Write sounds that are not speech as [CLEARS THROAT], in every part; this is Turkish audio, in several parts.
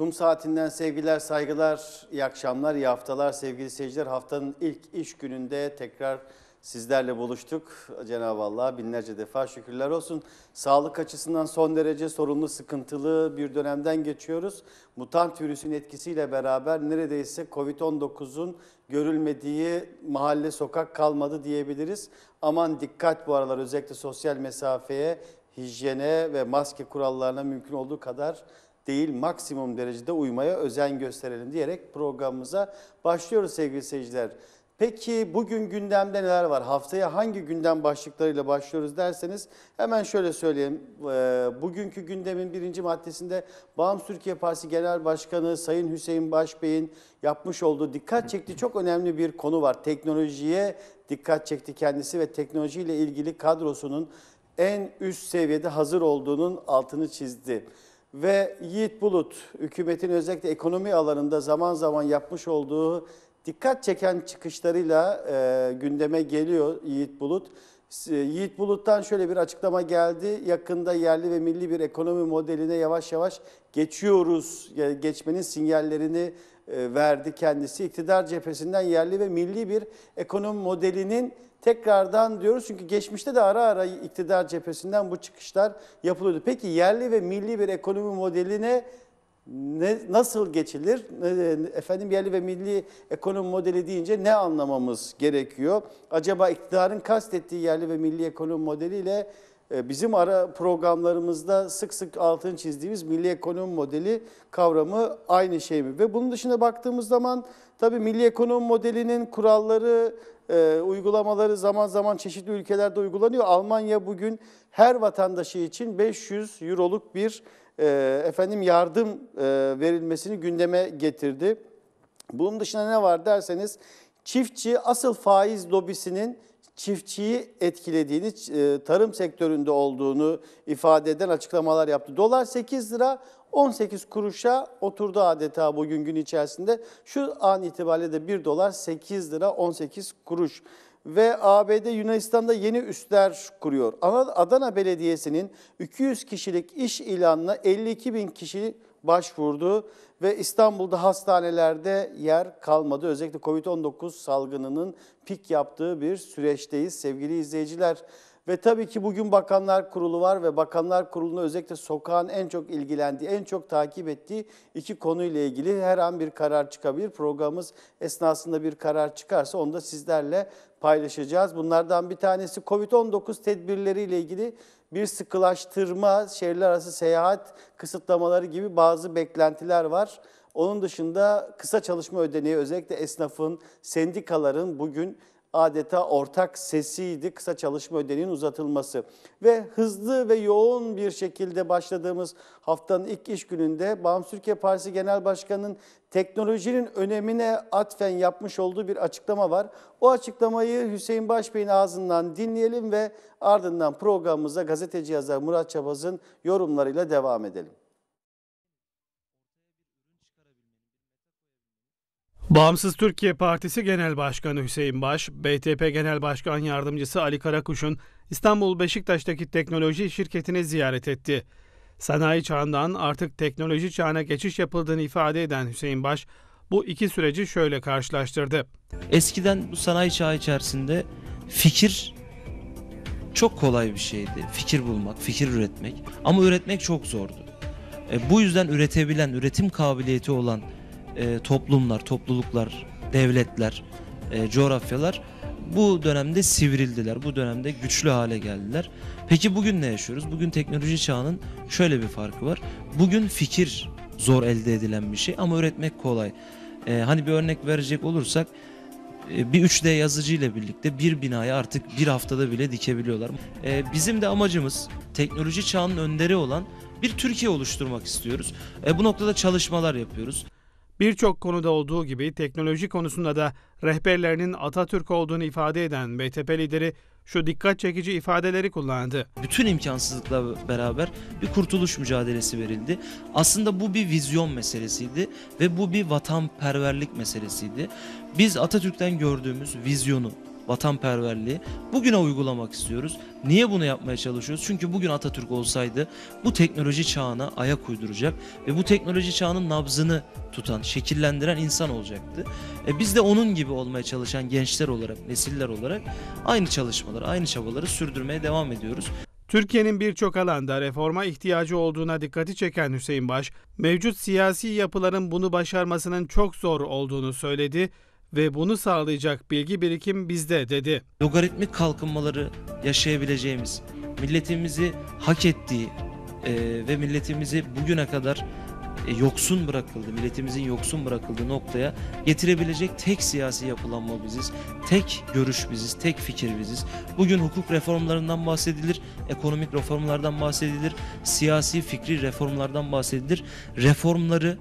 Kum saatinden sevgiler, saygılar, iyi akşamlar, iyi haftalar sevgili seyirciler. Haftanın ilk iş gününde tekrar sizlerle buluştuk. Cenab-ı Allah'a binlerce defa şükürler olsun. Sağlık açısından son derece sorunlu, sıkıntılı bir dönemden geçiyoruz. Mutant virüsün etkisiyle beraber neredeyse Covid-19'un görülmediği mahalle sokak kalmadı diyebiliriz. Aman dikkat bu aralar özellikle sosyal mesafeye, hijyene ve maske kurallarına mümkün olduğu kadar değil maksimum derecede uymaya özen gösterelim diyerek programımıza başlıyoruz sevgili seyirciler. Peki bugün gündemde neler var? Haftaya hangi gündem başlıklarıyla başlıyoruz derseniz hemen şöyle söyleyeyim. Ee, bugünkü gündemin birinci maddesinde Bağımsız Türkiye Partisi Genel Başkanı Sayın Hüseyin Başbey'in yapmış olduğu dikkat çekti çok önemli bir konu var. Teknolojiye dikkat çekti kendisi ve teknolojiyle ilgili kadrosunun en üst seviyede hazır olduğunun altını çizdi. Ve Yiğit Bulut hükümetin özellikle ekonomi alanında zaman zaman yapmış olduğu dikkat çeken çıkışlarıyla e, gündeme geliyor Yiğit Bulut. E, Yiğit Bulut'tan şöyle bir açıklama geldi. Yakında yerli ve milli bir ekonomi modeline yavaş yavaş geçiyoruz, geçmenin sinyallerini e, verdi kendisi. İktidar cephesinden yerli ve milli bir ekonomi modelinin tekrardan diyoruz. Çünkü geçmişte de ara ara iktidar cephesinden bu çıkışlar yapılıyordu. Peki yerli ve milli bir ekonomi modeline ne, nasıl geçilir? E, efendim yerli ve milli ekonomi modeli deyince ne anlamamız gerekiyor? Acaba iktidarın kastettiği yerli ve milli ekonomi modeliyle ile e, bizim ara programlarımızda sık sık altını çizdiğimiz milli ekonomi modeli kavramı aynı şey mi? Ve bunun dışında baktığımız zaman tabii milli ekonomi modelinin kuralları, e, uygulamaları zaman zaman çeşitli ülkelerde uygulanıyor. Almanya bugün her vatandaşı için 500 euroluk bir e, efendim yardım verilmesini gündeme getirdi. Bunun dışında ne var derseniz çiftçi asıl faiz lobisinin çiftçiyi etkilediğini, e, tarım sektöründe olduğunu ifade eden açıklamalar yaptı. Dolar 8 lira 18 kuruşa oturdu adeta bugün gün içerisinde. Şu an itibariyle de 1 dolar 8 lira 18 kuruş ve ABD Yunanistan'da yeni üstler kuruyor. Adana Belediyesi'nin 200 kişilik iş ilanına 52 bin kişi başvurdu ve İstanbul'da hastanelerde yer kalmadı. Özellikle Covid-19 salgınının pik yaptığı bir süreçteyiz sevgili izleyiciler. Ve tabii ki bugün Bakanlar Kurulu var ve Bakanlar Kurulu'na özellikle sokağın en çok ilgilendiği, en çok takip ettiği iki konuyla ilgili her an bir karar çıkabilir. Programımız esnasında bir karar çıkarsa onu da sizlerle paylaşacağız. Bunlardan bir tanesi COVID-19 tedbirleriyle ilgili bir sıkılaştırma, şehirler arası seyahat kısıtlamaları gibi bazı beklentiler var. Onun dışında kısa çalışma ödeneği özellikle esnafın, sendikaların bugün adeta ortak sesiydi kısa çalışma ödeneğinin uzatılması. Ve hızlı ve yoğun bir şekilde başladığımız haftanın ilk iş gününde Bağımsız Türkiye Partisi Genel Başkanı'nın teknolojinin önemine atfen yapmış olduğu bir açıklama var. O açıklamayı Hüseyin Başbey'in ağzından dinleyelim ve ardından programımıza gazeteci yazar Murat Çabaz'ın yorumlarıyla devam edelim. Bağımsız Türkiye Partisi Genel Başkanı Hüseyin Baş, BTP Genel Başkan Yardımcısı Ali Karakuş'un İstanbul Beşiktaş'taki teknoloji şirketini ziyaret etti. Sanayi çağından artık teknoloji çağına geçiş yapıldığını ifade eden Hüseyin Baş, bu iki süreci şöyle karşılaştırdı. Eskiden bu sanayi çağı içerisinde fikir çok kolay bir şeydi. Fikir bulmak, fikir üretmek ama üretmek çok zordu. E, bu yüzden üretebilen, üretim kabiliyeti olan e, toplumlar, topluluklar, devletler, e, coğrafyalar bu dönemde sivrildiler. Bu dönemde güçlü hale geldiler. Peki bugün ne yaşıyoruz? Bugün teknoloji çağının şöyle bir farkı var. Bugün fikir zor elde edilen bir şey ama üretmek kolay. E, hani bir örnek verecek olursak e, bir 3D yazıcı ile birlikte bir binayı artık bir haftada bile dikebiliyorlar. E, bizim de amacımız teknoloji çağının önderi olan bir Türkiye oluşturmak istiyoruz. E, bu noktada çalışmalar yapıyoruz. Birçok konuda olduğu gibi teknoloji konusunda da rehberlerinin Atatürk olduğunu ifade eden BTP lideri şu dikkat çekici ifadeleri kullandı. Bütün imkansızlıkla beraber bir kurtuluş mücadelesi verildi. Aslında bu bir vizyon meselesiydi ve bu bir vatanperverlik meselesiydi. Biz Atatürk'ten gördüğümüz vizyonu, vatanperverliği bugüne uygulamak istiyoruz. Niye bunu yapmaya çalışıyoruz? Çünkü bugün Atatürk olsaydı bu teknoloji çağına ayak uyduracak ve bu teknoloji çağının nabzını tutan, şekillendiren insan olacaktı. E biz de onun gibi olmaya çalışan gençler olarak, nesiller olarak aynı çalışmaları, aynı çabaları sürdürmeye devam ediyoruz. Türkiye'nin birçok alanda reforma ihtiyacı olduğuna dikkati çeken Hüseyin Baş, mevcut siyasi yapıların bunu başarmasının çok zor olduğunu söyledi ve bunu sağlayacak bilgi birikim bizde dedi. Logaritmik kalkınmaları yaşayabileceğimiz, milletimizi hak ettiği e, ve milletimizi bugüne kadar e, yoksun bırakıldı, milletimizin yoksun bırakıldığı noktaya getirebilecek tek siyasi yapılanma biziz, tek görüş biziz, tek fikir biziz. Bugün hukuk reformlarından bahsedilir, ekonomik reformlardan bahsedilir, siyasi fikri reformlardan bahsedilir. Reformları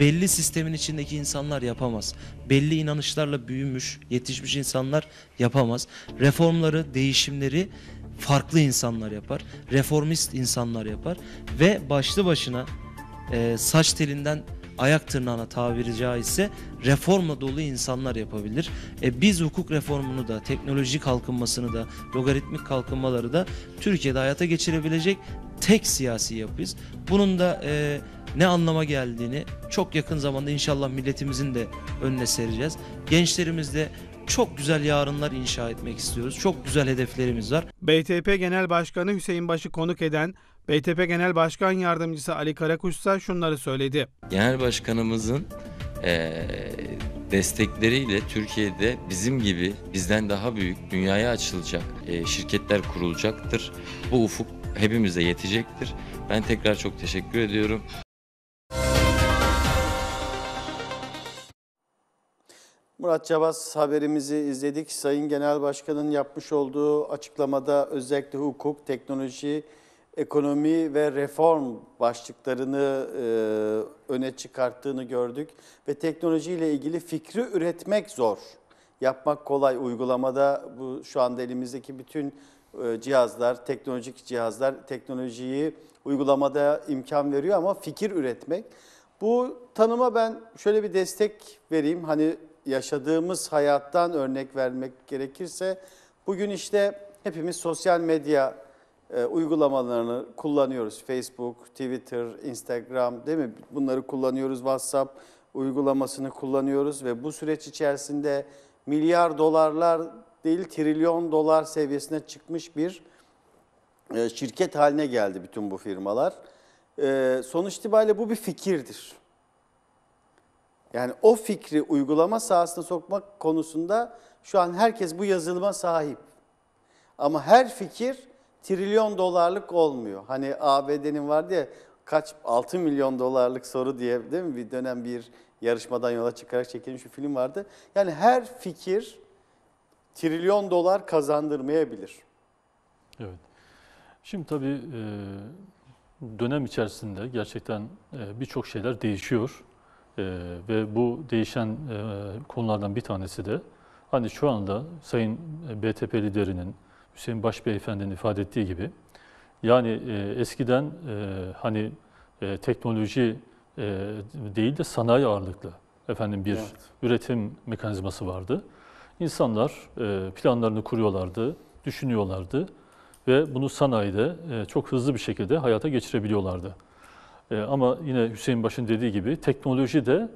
belli sistemin içindeki insanlar yapamaz belli inanışlarla büyümüş, yetişmiş insanlar yapamaz. Reformları, değişimleri farklı insanlar yapar. Reformist insanlar yapar ve başlı başına e, saç telinden ayak tırnağına tabiri caizse reformla dolu insanlar yapabilir. E biz hukuk reformunu da, teknoloji kalkınmasını da, logaritmik kalkınmaları da Türkiye'de hayata geçirebilecek tek siyasi yapıyız. Bunun da e, ne anlama geldiğini çok yakın zamanda inşallah milletimizin de önüne sereceğiz. Gençlerimizde çok güzel yarınlar inşa etmek istiyoruz. Çok güzel hedeflerimiz var. BTP Genel Başkanı Hüseyin Başı konuk eden BTP Genel Başkan Yardımcısı Ali Karakuş ise şunları söyledi. Genel Başkanımızın e, destekleriyle Türkiye'de bizim gibi bizden daha büyük dünyaya açılacak e, şirketler kurulacaktır. Bu ufuk hepimize yetecektir. Ben tekrar çok teşekkür ediyorum. Murat Cavaz haberimizi izledik. Sayın Genel Başkan'ın yapmış olduğu açıklamada özellikle hukuk, teknoloji, ekonomi ve reform başlıklarını e, öne çıkarttığını gördük ve teknolojiyle ilgili fikri üretmek zor. Yapmak kolay uygulamada bu şu anda elimizdeki bütün e, cihazlar, teknolojik cihazlar teknolojiyi uygulamada imkan veriyor ama fikir üretmek. Bu tanıma ben şöyle bir destek vereyim. Hani yaşadığımız hayattan örnek vermek gerekirse bugün işte hepimiz sosyal medya e, uygulamalarını kullanıyoruz. Facebook, Twitter, Instagram değil mi? Bunları kullanıyoruz. WhatsApp uygulamasını kullanıyoruz ve bu süreç içerisinde milyar dolarlar değil trilyon dolar seviyesine çıkmış bir e, şirket haline geldi bütün bu firmalar. E, sonuç itibariyle bu bir fikirdir. Yani o fikri uygulama sahasına sokmak konusunda şu an herkes bu yazılıma sahip. Ama her fikir trilyon dolarlık olmuyor. Hani ABD'nin vardı ya kaç 6 milyon dolarlık soru diye değil mi? Bir dönem bir yarışmadan yola çıkarak çekilmiş bir film vardı. Yani her fikir trilyon dolar kazandırmayabilir. Evet. Şimdi tabii e, dönem içerisinde gerçekten e, birçok şeyler değişiyor. E, ve bu değişen konulardan bir tanesi de hani şu anda Sayın BTP liderinin Hüseyin Başbeyefendi'nin ifade ettiği gibi yani e, eskiden e, hani e, teknoloji e, değil de sanayi ağırlıklı efendim bir evet. üretim mekanizması vardı. İnsanlar e, planlarını kuruyorlardı, düşünüyorlardı ve bunu sanayide e, çok hızlı bir şekilde hayata geçirebiliyorlardı. E, ama yine Hüseyin Baş'ın dediği gibi teknoloji de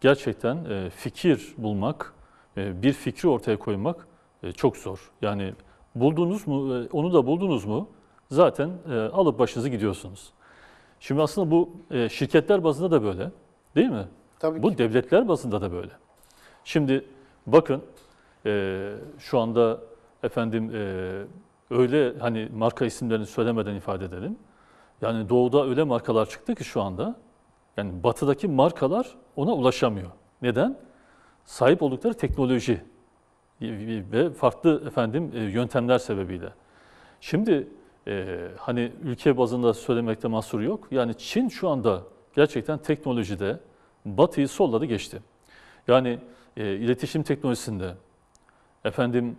gerçekten e, fikir bulmak, e, bir fikri ortaya koymak e, çok zor. Yani buldunuz mu, e, onu da buldunuz mu zaten e, alıp başınızı gidiyorsunuz. Şimdi aslında bu e, şirketler bazında da böyle değil mi? Tabii bu ki. devletler bazında da böyle. Şimdi bakın şu anda efendim öyle hani marka isimlerini söylemeden ifade edelim. Yani doğuda öyle markalar çıktı ki şu anda yani batıdaki markalar ona ulaşamıyor. Neden? Sahip oldukları teknoloji ve farklı efendim e, yöntemler sebebiyle. Şimdi e, hani ülke bazında söylemekte mahsur yok. Yani Çin şu anda gerçekten teknolojide Batı'yı solladı geçti. Yani e, iletişim teknolojisinde efendim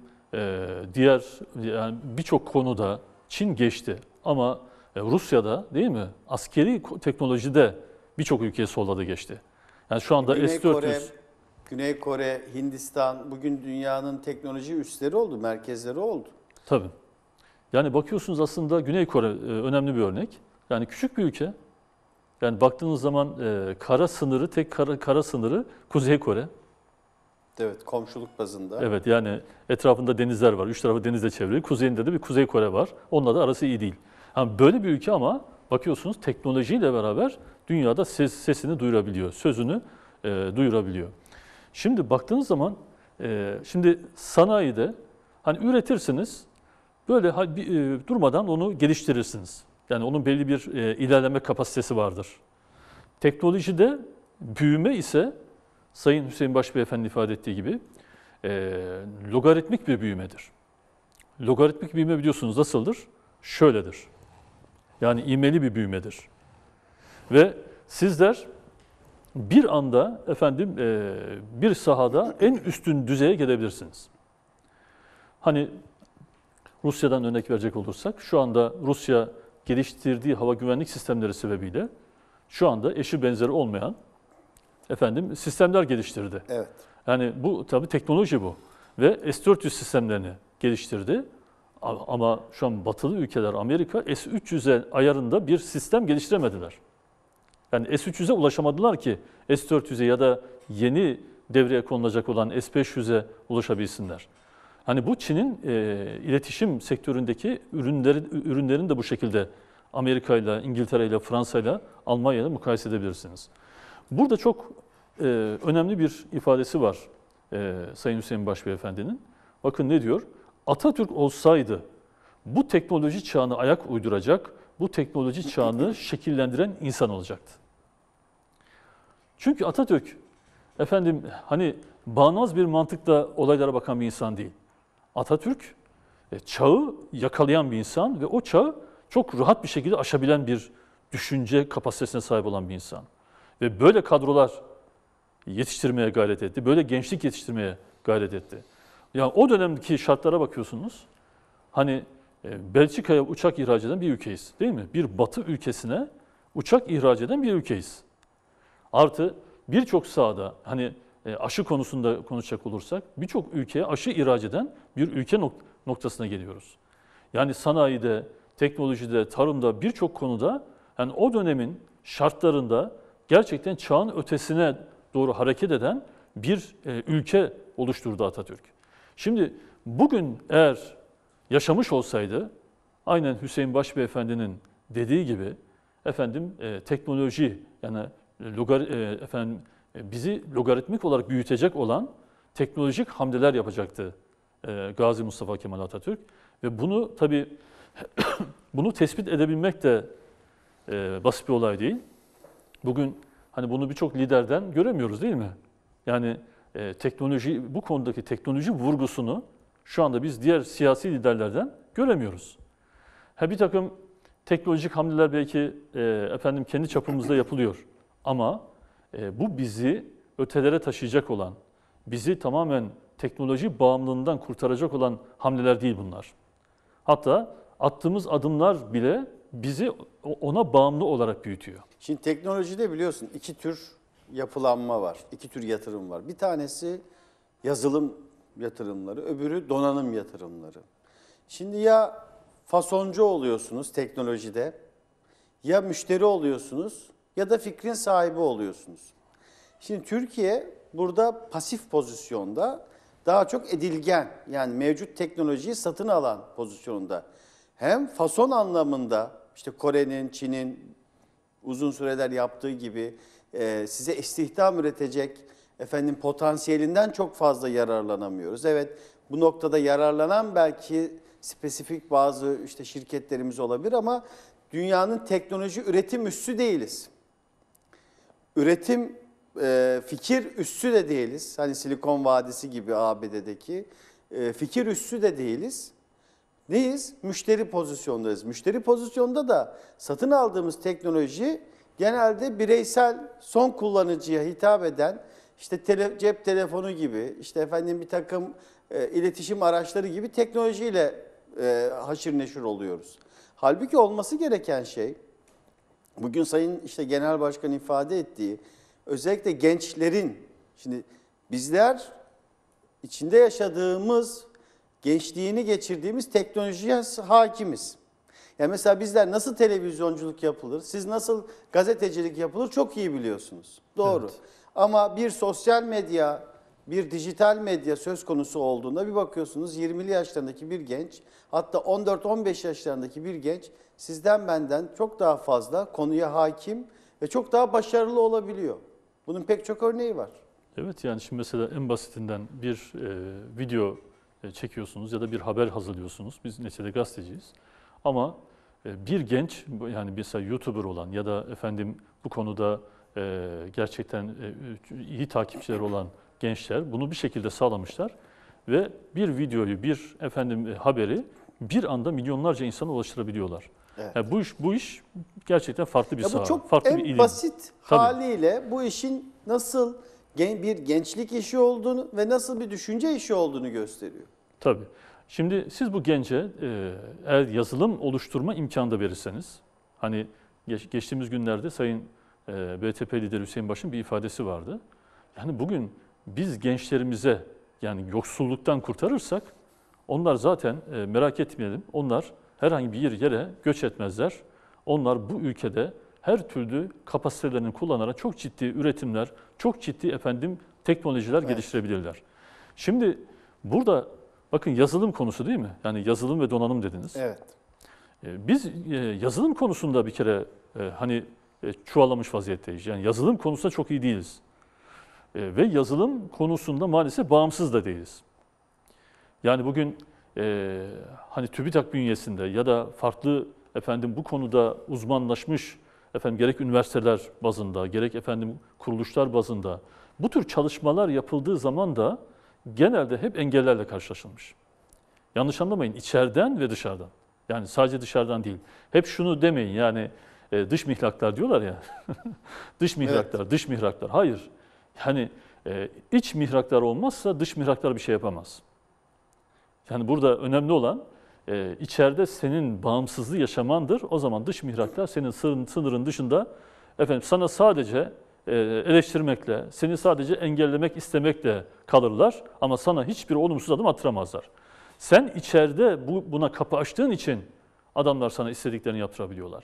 diğer yani birçok konuda Çin geçti ama e, Rusya'da değil mi askeri teknolojide birçok ülkeye solladı geçti. Yani şu anda Güney S-400, Güney Kore, Hindistan bugün dünyanın teknoloji üstleri oldu, merkezleri oldu. Tabii. Yani bakıyorsunuz aslında Güney Kore e, önemli bir örnek. Yani küçük bir ülke. Yani baktığınız zaman e, kara sınırı, tek kara, kara sınırı Kuzey Kore. Evet, komşuluk bazında. Evet, yani etrafında denizler var. Üç tarafı denizle çevrili. Kuzeyinde de bir Kuzey Kore var. Onunla da arası iyi değil. Yani böyle bir ülke ama bakıyorsunuz teknolojiyle beraber dünyada ses, sesini duyurabiliyor, sözünü e, duyurabiliyor. Şimdi baktığınız zaman e, şimdi sanayide hani üretirsiniz böyle e, durmadan onu geliştirirsiniz. Yani onun belli bir e, ilerleme kapasitesi vardır. Teknolojide büyüme ise Sayın Hüseyin Baş Beyefendi ifade ettiği gibi e, logaritmik bir büyümedir. Logaritmik büyüme biliyorsunuz nasıldır? Şöyledir. Yani imeli bir büyümedir. Ve sizler bir anda efendim e, bir sahada en üstün düzeye gelebilirsiniz. Hani Rusya'dan örnek verecek olursak şu anda Rusya geliştirdiği hava güvenlik sistemleri sebebiyle şu anda eşi benzeri olmayan efendim sistemler geliştirdi. Evet. Yani bu tabii teknoloji bu ve S400 sistemlerini geliştirdi. Ama şu an batılı ülkeler Amerika S300'e ayarında bir sistem geliştiremediler. Yani S300'e ulaşamadılar ki S400'e ya da yeni devreye konulacak olan S500'e ulaşabilsinler. Hani bu Çin'in e, iletişim sektöründeki ürünleri, ürünlerini de bu şekilde Amerika ile, İngiltere ile, Fransa ile, Almanya ile mukayese edebilirsiniz. Burada çok e, önemli bir ifadesi var e, Sayın Hüseyin Başbeyefendi'nin. Bakın ne diyor? Atatürk olsaydı bu teknoloji çağını ayak uyduracak bu teknoloji çağını şekillendiren insan olacaktı. Çünkü Atatürk efendim hani bağnaz bir mantıkla olaylara bakan bir insan değil. Atatürk e, çağı yakalayan bir insan ve o çağı çok rahat bir şekilde aşabilen bir düşünce kapasitesine sahip olan bir insan. Ve böyle kadrolar yetiştirmeye gayret etti. Böyle gençlik yetiştirmeye gayret etti. Yani o dönemdeki şartlara bakıyorsunuz. Hani ee, Belçika'ya uçak ihraç eden bir ülkeyiz değil mi? Bir batı ülkesine uçak ihraç eden bir ülkeyiz. Artı birçok sahada hani e, aşı konusunda konuşacak olursak birçok ülkeye aşı ihraç eden bir ülke noktasına geliyoruz. Yani sanayide, teknolojide, tarımda birçok konuda yani o dönemin şartlarında gerçekten çağın ötesine doğru hareket eden bir e, ülke oluşturdu Atatürk. Şimdi bugün eğer yaşamış olsaydı aynen Hüseyin Başbeyefendinin dediği gibi efendim e, teknoloji yani e, logar e, efendim e, bizi logaritmik olarak büyütecek olan teknolojik hamleler yapacaktı e, Gazi Mustafa Kemal Atatürk ve bunu tabi [COUGHS] bunu tespit edebilmek de e, basit bir olay değil. Bugün hani bunu birçok liderden göremiyoruz değil mi? Yani e, teknoloji bu konudaki teknoloji vurgusunu şu anda biz diğer siyasi liderlerden göremiyoruz. Ha bir takım teknolojik hamleler belki e, efendim kendi çapımızda yapılıyor ama e, bu bizi ötelere taşıyacak olan, bizi tamamen teknoloji bağımlılığından kurtaracak olan hamleler değil bunlar. Hatta attığımız adımlar bile bizi ona bağımlı olarak büyütüyor. Şimdi teknolojide biliyorsun iki tür yapılanma var, iki tür yatırım var. Bir tanesi yazılım yatırımları, öbürü donanım yatırımları. Şimdi ya fasoncu oluyorsunuz teknolojide, ya müşteri oluyorsunuz ya da fikrin sahibi oluyorsunuz. Şimdi Türkiye burada pasif pozisyonda daha çok edilgen yani mevcut teknolojiyi satın alan pozisyonda. Hem fason anlamında işte Kore'nin, Çin'in uzun süreler yaptığı gibi e, size istihdam üretecek efendim potansiyelinden çok fazla yararlanamıyoruz. Evet bu noktada yararlanan belki spesifik bazı işte şirketlerimiz olabilir ama dünyanın teknoloji üretim üssü değiliz. Üretim e, fikir üssü de değiliz. Hani Silikon Vadisi gibi ABD'deki e, fikir üssü de değiliz. Neyiz? Müşteri pozisyondayız. Müşteri pozisyonda da satın aldığımız teknoloji genelde bireysel son kullanıcıya hitap eden işte tele, cep telefonu gibi, işte efendim bir takım e, iletişim araçları gibi teknolojiyle e, haşir neşir oluyoruz. Halbuki olması gereken şey, bugün Sayın işte Genel Başkan ifade ettiği, özellikle gençlerin, şimdi bizler içinde yaşadığımız, gençliğini geçirdiğimiz teknolojiye hakimiz. Ya mesela bizler nasıl televizyonculuk yapılır, siz nasıl gazetecilik yapılır çok iyi biliyorsunuz. Doğru. Evet. Ama bir sosyal medya, bir dijital medya söz konusu olduğunda bir bakıyorsunuz 20'li yaşlarındaki bir genç, hatta 14-15 yaşlarındaki bir genç sizden benden çok daha fazla konuya hakim ve çok daha başarılı olabiliyor. Bunun pek çok örneği var. Evet yani şimdi mesela en basitinden bir e, video e, çekiyorsunuz ya da bir haber hazırlıyorsunuz. Biz neticede gazeteciyiz. Ama e, bir genç yani mesela YouTuber olan ya da efendim bu konuda e, gerçekten e, iyi takipçileri olan gençler bunu bir şekilde sağlamışlar ve bir videoyu, bir efendim e, haberi bir anda milyonlarca insana ulaştırabiliyorlar. Evet. Yani bu iş bu iş gerçekten farklı bir saha. farklı bir ilim. basit Tabii. haliyle bu işin nasıl gen, bir gençlik işi olduğunu ve nasıl bir düşünce işi olduğunu gösteriyor. Tabii. Şimdi siz bu gence e, eğer yazılım oluşturma imkanı da verirseniz, hani geç, geçtiğimiz günlerde Sayın ee, BTP lideri Hüseyin Baş'ın bir ifadesi vardı. Yani bugün biz gençlerimize yani yoksulluktan kurtarırsak onlar zaten e, merak etmeyelim. Onlar herhangi bir yere göç etmezler. Onlar bu ülkede her türlü kapasitelerini kullanarak çok ciddi üretimler, çok ciddi efendim teknolojiler evet. geliştirebilirler. Şimdi burada bakın yazılım konusu değil mi? Yani yazılım ve donanım dediniz. Evet. E, biz e, yazılım konusunda bir kere hani e, çuvalamış vaziyetteyiz. Yani yazılım konusunda çok iyi değiliz. E, ve yazılım konusunda maalesef bağımsız da değiliz. Yani bugün e, hani TÜBİTAK bünyesinde ya da farklı efendim bu konuda uzmanlaşmış efendim gerek üniversiteler bazında gerek efendim kuruluşlar bazında bu tür çalışmalar yapıldığı zaman da genelde hep engellerle karşılaşılmış. Yanlış anlamayın içeriden ve dışarıdan. Yani sadece dışarıdan değil. Hep şunu demeyin yani e, dış mihraklar diyorlar ya. [LAUGHS] dış mihraklar, evet. dış mihraklar. Hayır. Yani e, iç mihraklar olmazsa dış mihraklar bir şey yapamaz. Yani burada önemli olan e, içeride senin bağımsızlığı yaşamandır. O zaman dış mihraklar senin sınırın, sınırın dışında efendim sana sadece e, eleştirmekle, seni sadece engellemek istemekle kalırlar ama sana hiçbir olumsuz adım attıramazlar. Sen içeride bu, buna kapı açtığın için adamlar sana istediklerini yaptırabiliyorlar.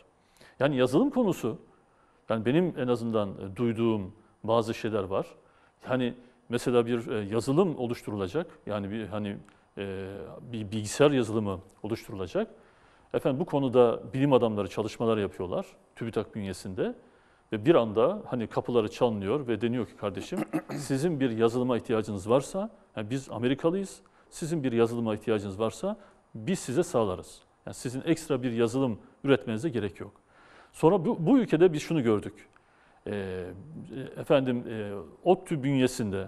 Yani yazılım konusu, yani benim en azından e, duyduğum bazı şeyler var. Yani mesela bir e, yazılım oluşturulacak, yani bir hani e, bir bilgisayar yazılımı oluşturulacak. Efendim bu konuda bilim adamları çalışmalar yapıyorlar TÜBİTAK bünyesinde ve bir anda hani kapıları çalınıyor ve deniyor ki kardeşim [CLEARS THROAT] sizin bir yazılıma ihtiyacınız varsa, yani biz Amerikalıyız, sizin bir yazılıma ihtiyacınız varsa biz size sağlarız. Yani sizin ekstra bir yazılım üretmenize gerek yok. Sonra bu, bu ülkede biz şunu gördük. E, efendim e, ODTÜ bünyesinde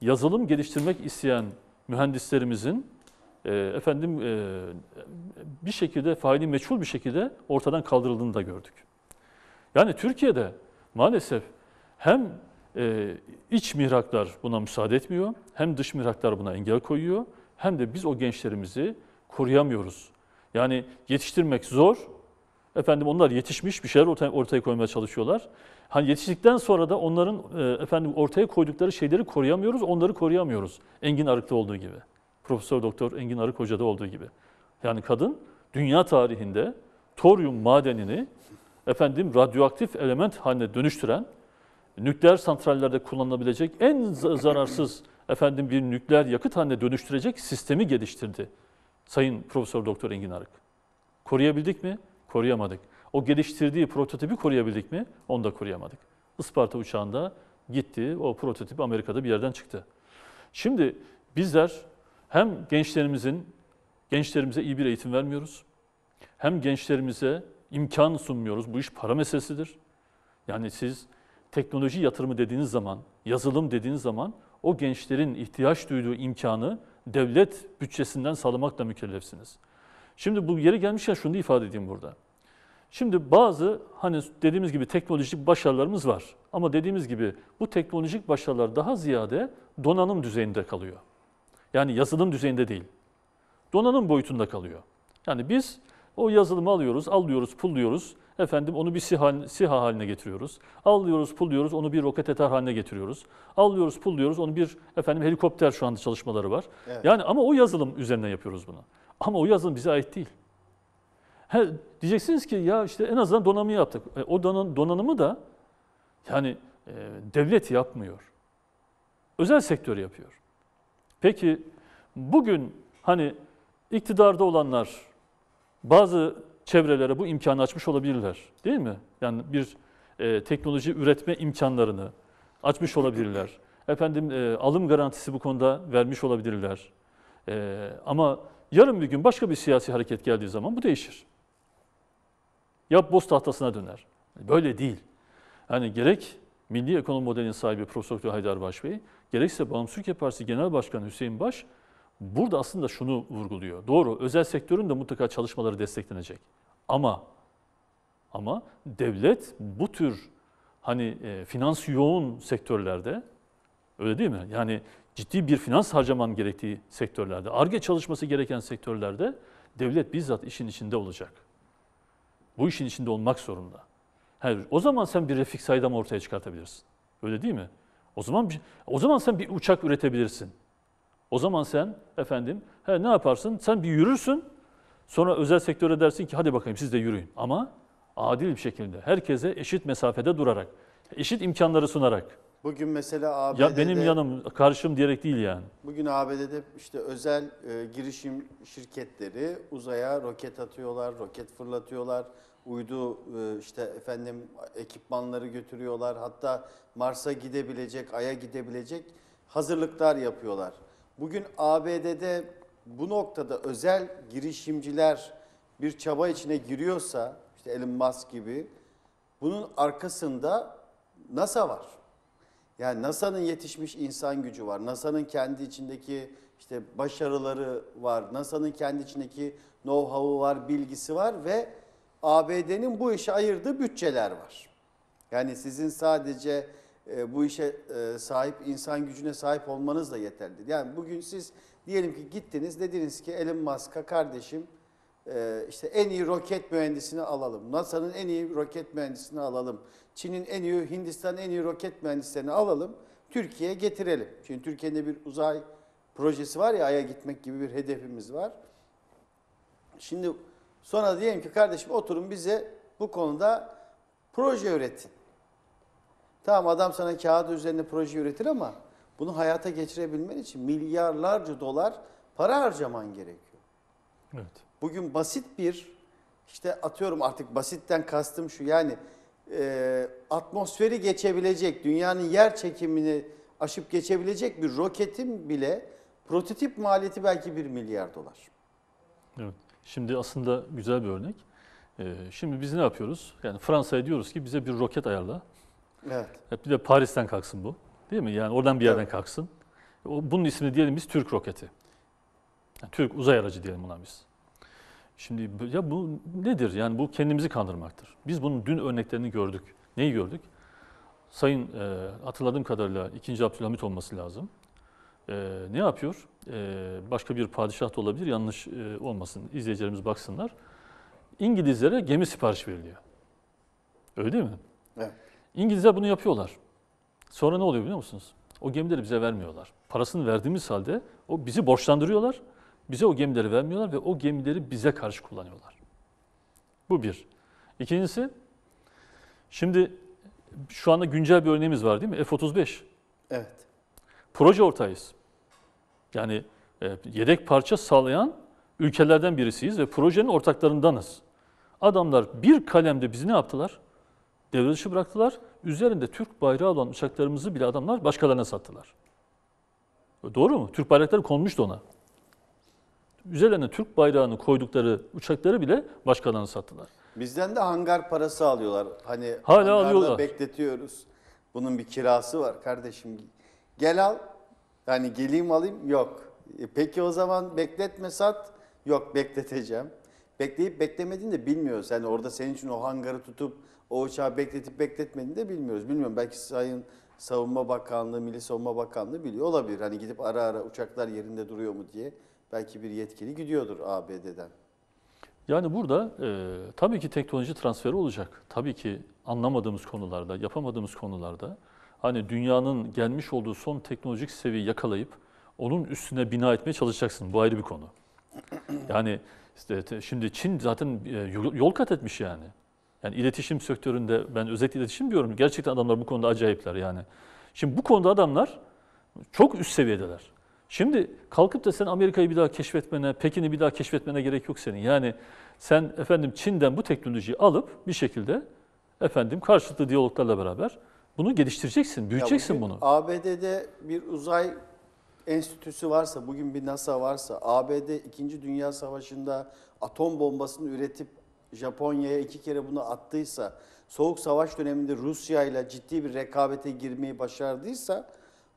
yazılım geliştirmek isteyen mühendislerimizin e, efendim e, bir şekilde faili meçhul bir şekilde ortadan kaldırıldığını da gördük. Yani Türkiye'de maalesef hem e, iç mihraklar buna müsaade etmiyor, hem dış mihraklar buna engel koyuyor, hem de biz o gençlerimizi koruyamıyoruz. Yani yetiştirmek zor, Efendim onlar yetişmiş bir şeyler ortaya, ortaya koymaya çalışıyorlar. Hani yetiştikten sonra da onların e, efendim ortaya koydukları şeyleri koruyamıyoruz, onları koruyamıyoruz. Engin Arık'ta olduğu gibi. Profesör Doktor Engin Arık Hoca'da olduğu gibi. Yani kadın dünya tarihinde toryum madenini efendim radyoaktif element haline dönüştüren nükleer santrallerde kullanılabilecek en zararsız efendim bir nükleer yakıt haline dönüştürecek sistemi geliştirdi. Sayın Profesör Doktor Engin Arık. Koruyabildik mi? Koruyamadık. O geliştirdiği prototipi koruyabildik mi? Onu da koruyamadık. Isparta uçağında gitti, o prototip Amerika'da bir yerden çıktı. Şimdi bizler hem gençlerimizin, gençlerimize iyi bir eğitim vermiyoruz, hem gençlerimize imkan sunmuyoruz. Bu iş para meselesidir. Yani siz teknoloji yatırımı dediğiniz zaman, yazılım dediğiniz zaman o gençlerin ihtiyaç duyduğu imkanı devlet bütçesinden sağlamakla mükellefsiniz. Şimdi bu yeri gelmişken şunu da ifade edeyim burada. Şimdi bazı hani dediğimiz gibi teknolojik başarılarımız var. Ama dediğimiz gibi bu teknolojik başarılar daha ziyade donanım düzeyinde kalıyor. Yani yazılım düzeyinde değil. Donanım boyutunda kalıyor. Yani biz o yazılımı alıyoruz, alıyoruz, pulluyoruz. Efendim onu bir siha, siha haline getiriyoruz. Alıyoruz, pulluyoruz, onu bir roket eter haline getiriyoruz. Alıyoruz, pulluyoruz, onu bir efendim helikopter şu anda çalışmaları var. Evet. Yani ama o yazılım üzerine yapıyoruz bunu. Ama o yazılım bize ait değil. He, diyeceksiniz ki ya işte en azından donanımı yaptık. E, o donan, donanımı da yani e, devlet yapmıyor. Özel sektör yapıyor. Peki bugün hani iktidarda olanlar bazı çevrelere bu imkanı açmış olabilirler değil mi? Yani bir e, teknoloji üretme imkanlarını açmış olabilirler. Efendim e, alım garantisi bu konuda vermiş olabilirler. E, ama Yarın bir gün başka bir siyasi hareket geldiği zaman bu değişir. Ya boz tahtasına döner. Böyle değil. Yani gerek milli ekonomi modelinin sahibi Profesör Haydar Baş Bey, gerekse Bağımsız Türkiye Partisi Genel Başkanı Hüseyin Baş, burada aslında şunu vurguluyor. Doğru, özel sektörün de mutlaka çalışmaları desteklenecek. Ama ama devlet bu tür hani e, finans yoğun sektörlerde öyle değil mi? Yani ciddi bir finans harcaman gerektiği sektörlerde, ARGE çalışması gereken sektörlerde devlet bizzat işin içinde olacak. Bu işin içinde olmak zorunda. Her, o zaman sen bir refik saydam ortaya çıkartabilirsin. Öyle değil mi? O zaman o zaman sen bir uçak üretebilirsin. O zaman sen efendim he, ne yaparsın? Sen bir yürürsün. Sonra özel sektöre dersin ki hadi bakayım siz de yürüyün. Ama adil bir şekilde herkese eşit mesafede durarak, eşit imkanları sunarak. Bugün mesela ABD'de... Ya benim yanım, karşım diyerek değil yani. Bugün ABD'de işte özel e, girişim şirketleri uzaya roket atıyorlar, roket fırlatıyorlar. Uydu e, işte efendim ekipmanları götürüyorlar. Hatta Mars'a gidebilecek, Ay'a gidebilecek hazırlıklar yapıyorlar. Bugün ABD'de bu noktada özel girişimciler bir çaba içine giriyorsa, işte Elon Musk gibi, bunun arkasında NASA var. Yani NASA'nın yetişmiş insan gücü var. NASA'nın kendi içindeki işte başarıları var. NASA'nın kendi içindeki know-how'u var, bilgisi var ve ABD'nin bu işe ayırdığı bütçeler var. Yani sizin sadece e, bu işe e, sahip insan gücüne sahip olmanız da yeterli. Yani bugün siz diyelim ki gittiniz dediniz ki Elon Musk'a kardeşim e, işte en iyi roket mühendisini alalım, NASA'nın en iyi roket mühendisini alalım, Çin'in en iyi, Hindistan'ın en iyi roket mühendislerini alalım, Türkiye'ye getirelim. Çünkü Türkiye'de bir uzay projesi var ya, Ay'a gitmek gibi bir hedefimiz var. Şimdi sonra diyelim ki kardeşim oturun bize bu konuda proje üretin. Tamam adam sana kağıt üzerine proje üretir ama bunu hayata geçirebilmen için milyarlarca dolar para harcaman gerekiyor. Evet. Bugün basit bir işte atıyorum artık basitten kastım şu yani e, atmosferi geçebilecek dünyanın yer çekimini aşıp geçebilecek bir roketin bile prototip maliyeti belki 1 milyar dolar. Evet. Şimdi aslında güzel bir örnek. Ee, şimdi biz ne yapıyoruz? Yani Fransa'ya diyoruz ki bize bir roket ayarla. Evet. Hep bir de Paris'ten kalksın bu. Değil mi? Yani oradan bir yerden evet. kalksın. O, bunun ismini diyelim biz Türk roketi. Yani Türk uzay aracı diyelim buna biz. Şimdi ya bu nedir? Yani bu kendimizi kandırmaktır. Biz bunun dün örneklerini gördük. Neyi gördük? Sayın e, hatırladığım kadarıyla 2. Abdülhamit olması lazım. E, ne yapıyor? E, başka bir padişah da olabilir. Yanlış e, olmasın. İzleyicilerimiz baksınlar. İngilizlere gemi sipariş veriliyor. Öyle değil mi? Evet. İngilizler bunu yapıyorlar. Sonra ne oluyor biliyor musunuz? O gemileri bize vermiyorlar. Parasını verdiğimiz halde o bizi borçlandırıyorlar. Bize o gemileri vermiyorlar ve o gemileri bize karşı kullanıyorlar. Bu bir. İkincisi, şimdi şu anda güncel bir örneğimiz var değil mi? F-35. Evet. Proje ortağıyız. Yani e, yedek parça sağlayan ülkelerden birisiyiz ve projenin ortaklarındanız. Adamlar bir kalemde bizi ne yaptılar? Devre dışı bıraktılar. Üzerinde Türk bayrağı olan uçaklarımızı bile adamlar başkalarına sattılar. Doğru mu? Türk bayrakları konmuştu ona üzerlerine Türk bayrağını koydukları uçakları bile başkalarına sattılar. Bizden de hangar parası alıyorlar. Hani Hala alıyorlar. bekletiyoruz. Bunun bir kirası var kardeşim. Gel al. Yani geleyim alayım yok. E peki o zaman bekletme sat. Yok bekleteceğim. Bekleyip beklemediğini de bilmiyoruz. Yani orada senin için o hangarı tutup o uçağı bekletip bekletmediğini de bilmiyoruz. Bilmiyorum belki Sayın Savunma Bakanlığı, Milli Savunma Bakanlığı biliyor olabilir. Hani gidip ara ara uçaklar yerinde duruyor mu diye. Belki bir yetkili gidiyordur ABD'den. Yani burada e, tabii ki teknoloji transferi olacak. Tabii ki anlamadığımız konularda, yapamadığımız konularda hani dünyanın gelmiş olduğu son teknolojik seviyeyi yakalayıp onun üstüne bina etmeye çalışacaksın. Bu ayrı bir konu. [CLEARS THROAT] Yani işte şimdi Çin zaten e, yol, yol kat etmiş yani. Yani iletişim sektöründe ben özellikle iletişim diyorum. Gerçekten adamlar bu konuda acayipler yani. Şimdi bu konuda adamlar çok üst seviyedeler. Şimdi kalkıp da sen Amerika'yı bir daha keşfetmene, Pekin'i bir daha keşfetmene gerek yok senin. Yani sen efendim Çin'den bu teknolojiyi alıp bir şekilde efendim karşılıklı diyaloglarla beraber bunu geliştireceksin, büyüteceksin bunu. ABD'de bir uzay enstitüsü varsa, bugün bir NASA varsa, ABD 2. Dünya Savaşı'nda atom bombasını üretip Japonya'ya iki kere bunu attıysa, Soğuk Savaş döneminde Rusya ile ciddi bir rekabete girmeyi başardıysa,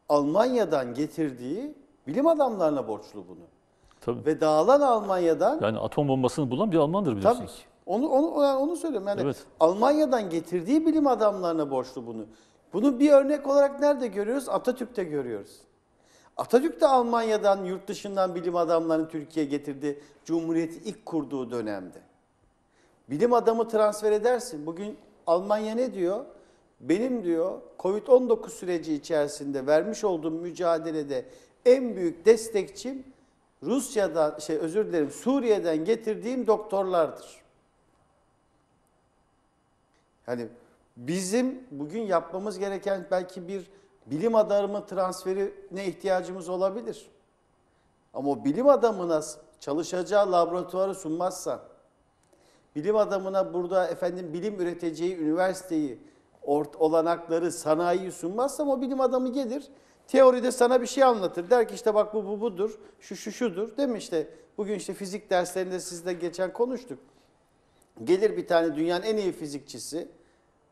Almanya'dan getirdiği Bilim adamlarına borçlu bunu. Tabii. Ve dağılan Almanya'dan... Yani atom bombasını bulan bir Almandır biliyorsunuz. Tabii. Onu, onu, onu söylüyorum. Yani evet. Almanya'dan getirdiği bilim adamlarına borçlu bunu. Bunu bir örnek olarak nerede görüyoruz? Atatürk'te görüyoruz. Atatürk de Almanya'dan, yurt dışından bilim adamlarını Türkiye'ye getirdi. Cumhuriyeti ilk kurduğu dönemde. Bilim adamı transfer edersin. Bugün Almanya ne diyor? Benim diyor Covid-19 süreci içerisinde vermiş olduğum mücadelede en büyük destekçim Rusya'dan şey özür dilerim Suriye'den getirdiğim doktorlardır. Yani bizim bugün yapmamız gereken belki bir bilim adamı ne ihtiyacımız olabilir. Ama o bilim adamına çalışacağı laboratuvarı sunmazsan, bilim adamına burada efendim bilim üreteceği üniversiteyi, ort olanakları, sanayiyi sunmazsam o bilim adamı gelir. Teoride sana bir şey anlatır. Der ki işte bak bu bu budur, şu şu şudur. Değil mi işte bugün işte fizik derslerinde sizle geçen konuştuk. Gelir bir tane dünyanın en iyi fizikçisi.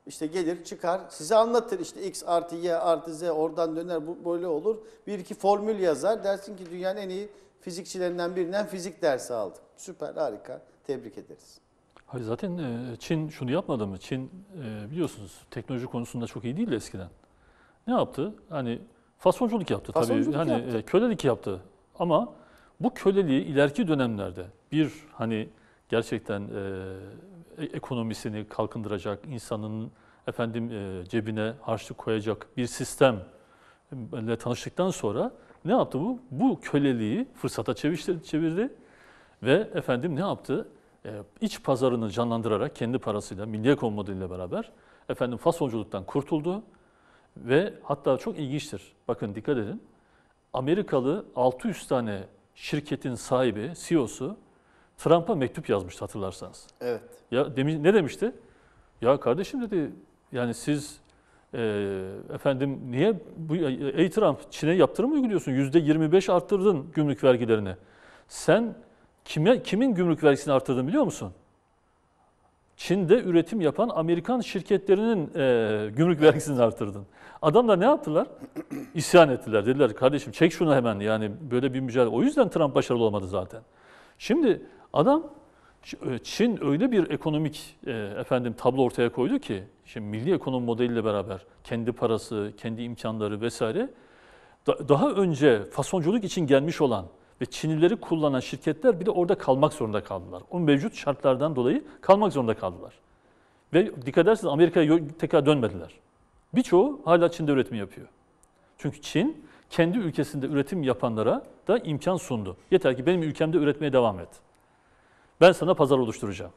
İşte gelir çıkar size anlatır işte x artı y artı z oradan döner bu böyle olur. Bir iki formül yazar dersin ki dünyanın en iyi fizikçilerinden birinden fizik dersi aldık. Süper harika tebrik ederiz. Hayır zaten e, Çin şunu yapmadı mı? Çin e, biliyorsunuz teknoloji konusunda çok iyi değildi eskiden. Ne yaptı? Hani fasonculuk yaptı fasonculuk tabii. Hani yaptı. E, kölelik yaptı. Ama bu köleliği ileriki dönemlerde bir hani gerçekten e, ekonomisini kalkındıracak, insanın efendim e, cebine harçlık koyacak bir sistemle tanıştıktan sonra ne yaptı bu? Bu köleliği fırsata çevirdi ve efendim ne yaptı? Ee, iç pazarını canlandırarak kendi parasıyla, milli ekon modeliyle beraber efendim fasonculuktan kurtuldu ve hatta çok ilginçtir. Bakın dikkat edin. Amerikalı 600 tane şirketin sahibi, CEO'su Trump'a mektup yazmıştı hatırlarsanız. Evet. Ya demiş, ne demişti? Ya kardeşim dedi yani siz e, efendim niye bu ey Trump Çin'e yaptırım uyguluyorsun? %25 arttırdın gümrük vergilerini. Sen Kime, kimin gümrük vergisini artırdığını biliyor musun? Çin'de üretim yapan Amerikan şirketlerinin e, gümrük vergisini artırdın. Adamlar ne yaptılar? İsyan ettiler. Dediler kardeşim çek şunu hemen yani böyle bir mücadele. O yüzden Trump başarılı olmadı zaten. Şimdi adam e, Çin öyle bir ekonomik e, efendim tablo ortaya koydu ki şimdi milli ekonomi modeliyle beraber kendi parası, kendi imkanları vesaire da, daha önce fasonculuk için gelmiş olan ve Çinlileri kullanan şirketler bir de orada kalmak zorunda kaldılar. O mevcut şartlardan dolayı kalmak zorunda kaldılar. Ve dikkat ederseniz Amerika'ya tekrar dönmediler. Birçoğu hala Çin'de üretim yapıyor. Çünkü Çin kendi ülkesinde üretim yapanlara da imkan sundu. Yeter ki benim ülkemde üretmeye devam et. Ben sana pazar oluşturacağım.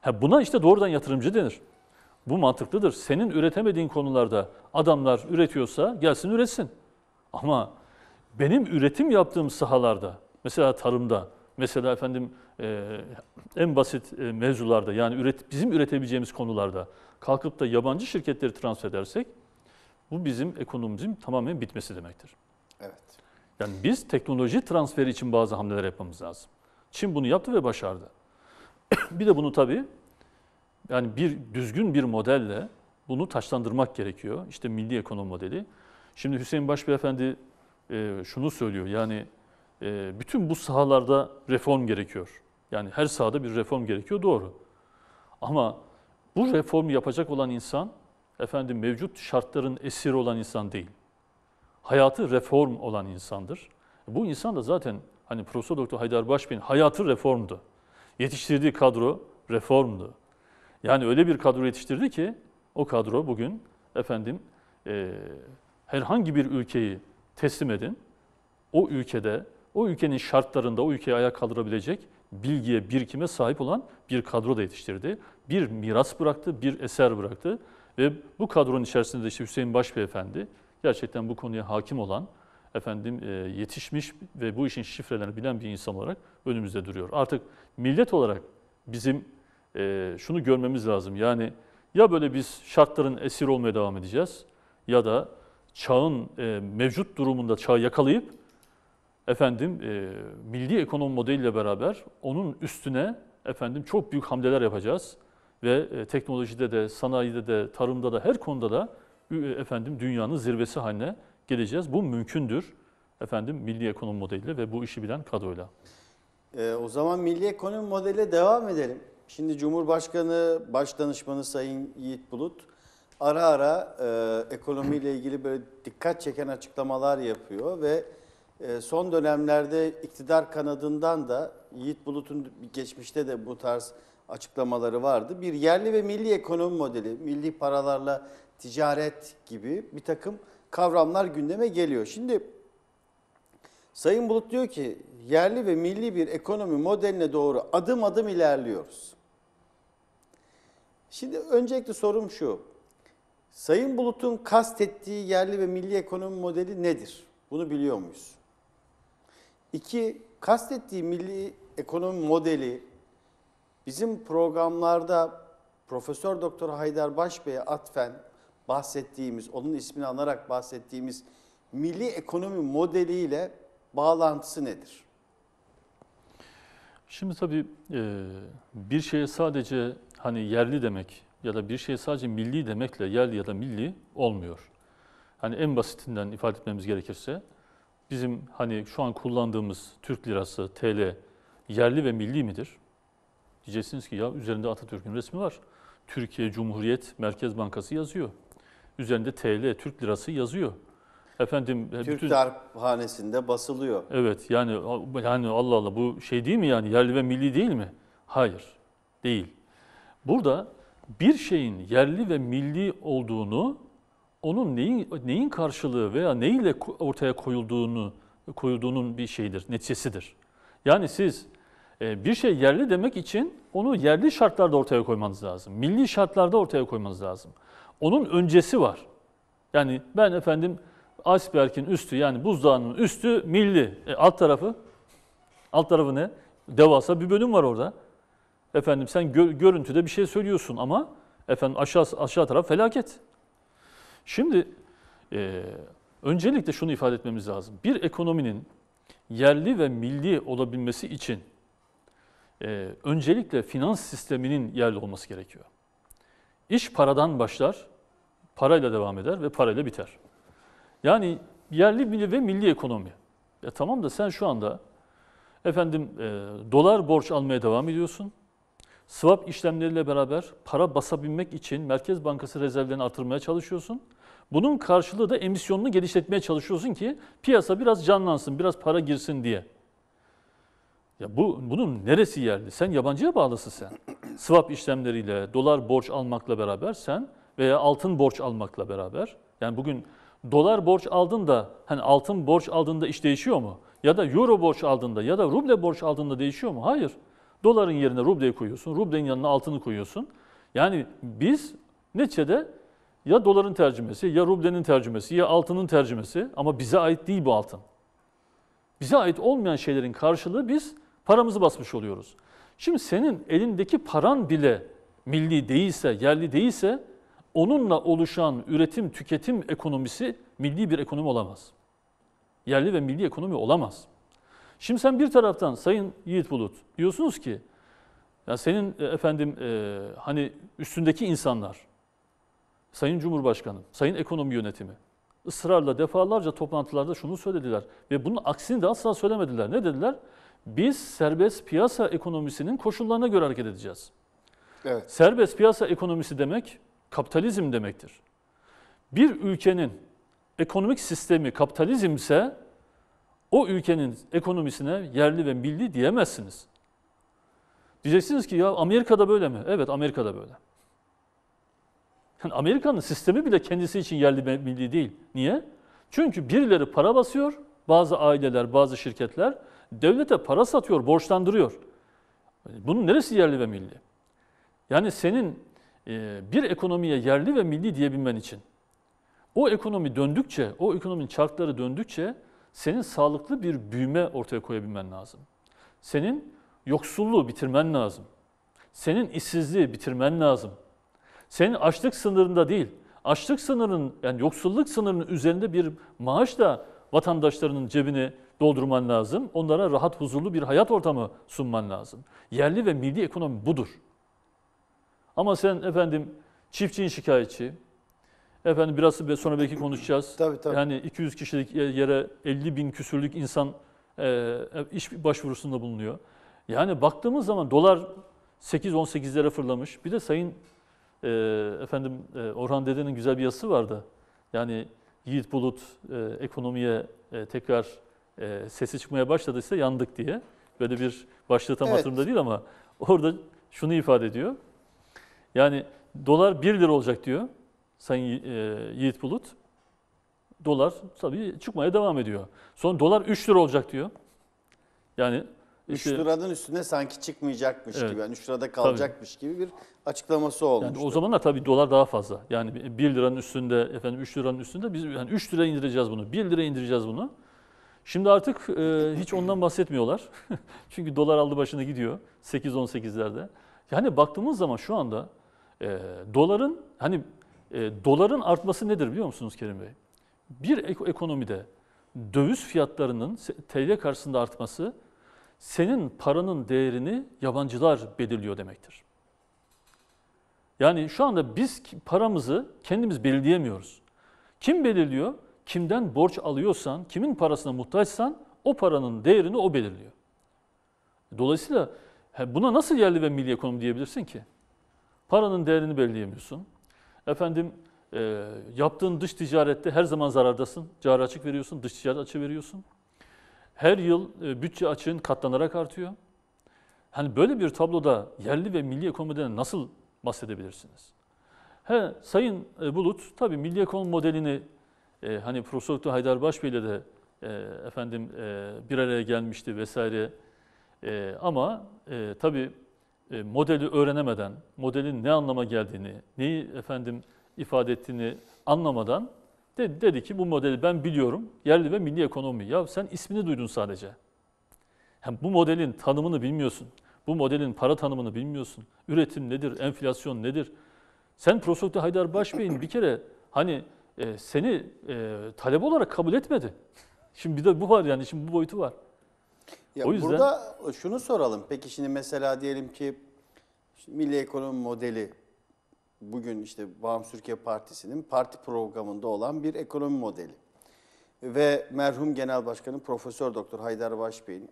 Ha buna işte doğrudan yatırımcı denir. Bu mantıklıdır. Senin üretemediğin konularda adamlar üretiyorsa gelsin üretsin. Ama benim üretim yaptığım sahalarda, mesela tarımda, mesela efendim e, en basit e, mevzularda yani üret, bizim üretebileceğimiz konularda kalkıp da yabancı şirketleri transfer edersek bu bizim ekonomimizin tamamen bitmesi demektir. Evet. Yani biz teknoloji transferi için bazı hamleler yapmamız lazım. Çin bunu yaptı ve başardı. [CLEARS THROAT] bir de bunu tabii yani bir düzgün bir modelle bunu taşlandırmak gerekiyor. İşte milli ekonomi modeli. Şimdi Hüseyin Başbey Efendi e, şunu söylüyor yani e, bütün bu sahalarda reform gerekiyor. Yani her sahada bir reform gerekiyor doğru. Ama bu reformu yapacak olan insan efendim mevcut şartların esiri olan insan değil. Hayatı reform olan insandır. Bu insan da zaten hani Profesör Doktor Haydar Başbey'in hayatı reformdu. Yetiştirdiği kadro reformdu. Yani öyle bir kadro yetiştirdi ki o kadro bugün efendim e, herhangi bir ülkeyi teslim edin. O ülkede, o ülkenin şartlarında o ülkeyi ayağa kaldırabilecek bilgiye, birikime sahip olan bir kadro da yetiştirdi. Bir miras bıraktı, bir eser bıraktı. Ve bu kadronun içerisinde de işte Hüseyin Başbeyefendi gerçekten bu konuya hakim olan, efendim e, yetişmiş ve bu işin şifrelerini bilen bir insan olarak önümüzde duruyor. Artık millet olarak bizim e, şunu görmemiz lazım. Yani ya böyle biz şartların esir olmaya devam edeceğiz ya da çağın e, mevcut durumunda çağı yakalayıp efendim e, milli ekonomi modeliyle beraber onun üstüne efendim çok büyük hamleler yapacağız ve e, teknolojide de sanayide de tarımda da her konuda da e, efendim dünyanın zirvesi haline geleceğiz. Bu mümkündür efendim milli ekonomi modeliyle ve bu işi bilen kadroyla. E, o zaman milli ekonomi modeliyle devam edelim. Şimdi Cumhurbaşkanı Başdanışmanı Sayın Yiğit Bulut ara ara e, ekonomiyle ilgili böyle dikkat çeken açıklamalar yapıyor ve e, son dönemlerde iktidar kanadından da Yiğit Bulut'un geçmişte de bu tarz açıklamaları vardı. Bir yerli ve milli ekonomi modeli, milli paralarla ticaret gibi bir takım kavramlar gündeme geliyor. Şimdi Sayın Bulut diyor ki yerli ve milli bir ekonomi modeline doğru adım adım ilerliyoruz. Şimdi öncelikli sorum şu. Sayın Bulut'un kastettiği yerli ve milli ekonomi modeli nedir? Bunu biliyor muyuz? İki, kastettiği milli ekonomi modeli bizim programlarda Profesör Doktor Haydar Başbey'e atfen bahsettiğimiz, onun ismini anarak bahsettiğimiz milli ekonomi modeliyle bağlantısı nedir? Şimdi tabii e, bir şeye sadece hani yerli demek ya da bir şey sadece milli demekle yerli ya da milli olmuyor. Hani en basitinden ifade etmemiz gerekirse bizim hani şu an kullandığımız Türk lirası TL yerli ve milli midir? Diyeceksiniz ki ya üzerinde Atatürk'ün resmi var. Türkiye Cumhuriyet Merkez Bankası yazıyor. Üzerinde TL, Türk lirası yazıyor. Efendim e, Türk bütün... darphanesinde basılıyor. Evet yani yani Allah Allah bu şey değil mi yani yerli ve milli değil mi? Hayır. Değil. Burada bir şeyin yerli ve milli olduğunu, onun neyin, neyin karşılığı veya neyle ortaya koyulduğunu koyulduğunun bir şeydir neticesidir. Yani siz e, bir şey yerli demek için onu yerli şartlarda ortaya koymanız lazım. Milli şartlarda ortaya koymanız lazım. Onun öncesi var. Yani ben efendim iceberg'in üstü yani buzdağının üstü milli. E, alt tarafı? Alt tarafı ne? Devasa bir bölüm var orada. Efendim sen gö görüntüde bir şey söylüyorsun ama efendim aşağı, aşağı taraf felaket. Şimdi e, öncelikle şunu ifade etmemiz lazım. Bir ekonominin yerli ve milli olabilmesi için e, öncelikle finans sisteminin yerli olması gerekiyor. İş paradan başlar, parayla devam eder ve parayla biter. Yani yerli milli ve milli ekonomi. Ya tamam da sen şu anda efendim e, dolar borç almaya devam ediyorsun. Swap işlemleriyle beraber para basabilmek için Merkez Bankası rezervlerini artırmaya çalışıyorsun. Bunun karşılığı da emisyonunu genişletmeye çalışıyorsun ki piyasa biraz canlansın, biraz para girsin diye. Ya bu bunun neresi yerli? Sen yabancıya bağlısın sen. Swap işlemleriyle, dolar borç almakla beraber sen veya altın borç almakla beraber. Yani bugün dolar borç aldın da hani altın borç aldığında iş değişiyor mu? Ya da euro borç aldığında ya da ruble borç aldığında değişiyor mu? Hayır. Doların yerine rubleyi koyuyorsun, rublenin yanına altını koyuyorsun. Yani biz neçede ya doların tercümesi, ya rublenin tercümesi, ya altının tercümesi ama bize ait değil bu altın. Bize ait olmayan şeylerin karşılığı biz paramızı basmış oluyoruz. Şimdi senin elindeki paran bile milli değilse, yerli değilse onunla oluşan üretim, tüketim ekonomisi milli bir ekonomi olamaz. Yerli ve milli ekonomi olamaz. Şimdi sen bir taraftan Sayın Yiğit Bulut diyorsunuz ki ya senin e, efendim e, hani üstündeki insanlar, Sayın Cumhurbaşkanı, Sayın Ekonomi Yönetimi ısrarla defalarca toplantılarda şunu söylediler ve bunun aksini de asla söylemediler. Ne dediler? Biz serbest piyasa ekonomisinin koşullarına göre hareket edeceğiz. Evet. Serbest piyasa ekonomisi demek kapitalizm demektir. Bir ülkenin ekonomik sistemi kapitalizmse o ülkenin ekonomisine yerli ve milli diyemezsiniz. Diyeceksiniz ki ya Amerika'da böyle mi? Evet Amerika'da böyle. Yani Amerika'nın sistemi bile kendisi için yerli ve milli değil. Niye? Çünkü birileri para basıyor, bazı aileler, bazı şirketler devlete para satıyor, borçlandırıyor. Bunun neresi yerli ve milli? Yani senin e, bir ekonomiye yerli ve milli diyebilmen için o ekonomi döndükçe, o ekonominin çarkları döndükçe senin sağlıklı bir büyüme ortaya koyabilmen lazım. Senin yoksulluğu bitirmen lazım. Senin işsizliği bitirmen lazım. Senin açlık sınırında değil, açlık sınırının yani yoksulluk sınırının üzerinde bir maaş da vatandaşlarının cebini doldurman lazım. Onlara rahat, huzurlu bir hayat ortamı sunman lazım. Yerli ve milli ekonomi budur. Ama sen efendim çiftçin şikayetçi, Efendim biraz sonra belki konuşacağız. [CLEARS THROAT] Tabii tabii. Yani 200 kişilik yere 50 bin küsürlük insan e, iş başvurusunda bulunuyor. Yani baktığımız zaman dolar 8-18'lere fırlamış. Bir de Sayın e, efendim e, Orhan Dede'nin güzel bir yazısı vardı. Yani Yiğit Bulut e, ekonomiye e, tekrar e, sesi çıkmaya başladıysa yandık diye. Böyle bir başlığı tam evet. hatırımda değil ama orada şunu ifade ediyor. Yani dolar 1 lira olacak diyor. Sayın e, Yiğit Bulut. Dolar tabii çıkmaya devam ediyor. Son dolar 3 lira olacak diyor. Yani 3 işte, liranın üstüne sanki çıkmayacakmış evet, gibi, yani 3 lirada kalacakmış tabii. gibi bir açıklaması olmuştu. Yani o zamanlar tabii dolar daha fazla. Yani 1 liranın üstünde, efendim 3 liranın üstünde biz yani 3 lira indireceğiz bunu, 1 lira indireceğiz bunu. Şimdi artık e, hiç ondan bahsetmiyorlar. [LAUGHS] Çünkü dolar aldı başını gidiyor 8-18'lerde. Yani baktığımız zaman şu anda e, doların hani e, doların artması nedir biliyor musunuz Kerim Bey? Bir ek- ekonomide döviz fiyatlarının TL karşısında artması senin paranın değerini yabancılar belirliyor demektir. Yani şu anda biz paramızı kendimiz belirleyemiyoruz. Kim belirliyor? Kimden borç alıyorsan, kimin parasına muhtaçsan o paranın değerini o belirliyor. Dolayısıyla buna nasıl yerli ve milli ekonomi diyebilirsin ki? Paranın değerini belirleyemiyorsun. Efendim e, yaptığın dış ticarette her zaman zarardasın. Cari açık veriyorsun, dış ticaret açığı veriyorsun. Her yıl e, bütçe açığın katlanarak artıyor. Hani böyle bir tabloda yerli ve milli ekonomiden nasıl bahsedebilirsiniz? He, Sayın e, Bulut tabii milli ekonomi modelini e, hani Profesör Doktor Haydar Başbey ile de e, efendim e, bir araya gelmişti vesaire. E, ama e, tabii e, modeli öğrenemeden, modelin ne anlama geldiğini, neyi efendim ifade ettiğini anlamadan dedi, dedi ki bu modeli ben biliyorum, yerli ve milli ekonomi. Ya sen ismini duydun sadece. Hem bu modelin tanımını bilmiyorsun. Bu modelin para tanımını bilmiyorsun. Üretim nedir, enflasyon nedir? Sen Profesör Haydar Başbey'in bir kere hani e, seni e, talep olarak kabul etmedi. Şimdi bir de bu var yani, şimdi bu boyutu var. Ya o yüzden burada şunu soralım. Peki şimdi mesela diyelim ki milli ekonomi modeli bugün işte Bağımsız Türkiye Partisi'nin parti programında olan bir ekonomi modeli. Ve merhum Genel Başkanı Profesör Doktor Haydar Başbey'in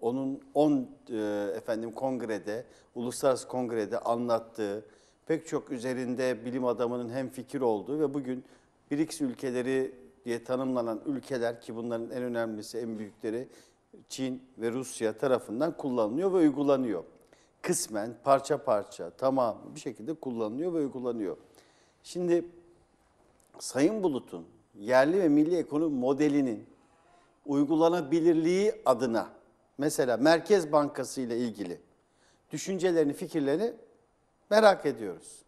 onun 10 e, efendim kongrede, uluslararası kongrede anlattığı pek çok üzerinde bilim adamının hem fikir olduğu ve bugün BRICS ülkeleri diye tanımlanan ülkeler ki bunların en önemlisi, en büyükleri Çin ve Rusya tarafından kullanılıyor ve uygulanıyor. Kısmen, parça parça, tamam bir şekilde kullanılıyor ve uygulanıyor. Şimdi Sayın Bulut'un yerli ve milli ekonomi modelinin uygulanabilirliği adına mesela Merkez Bankası ile ilgili düşüncelerini, fikirlerini merak ediyoruz.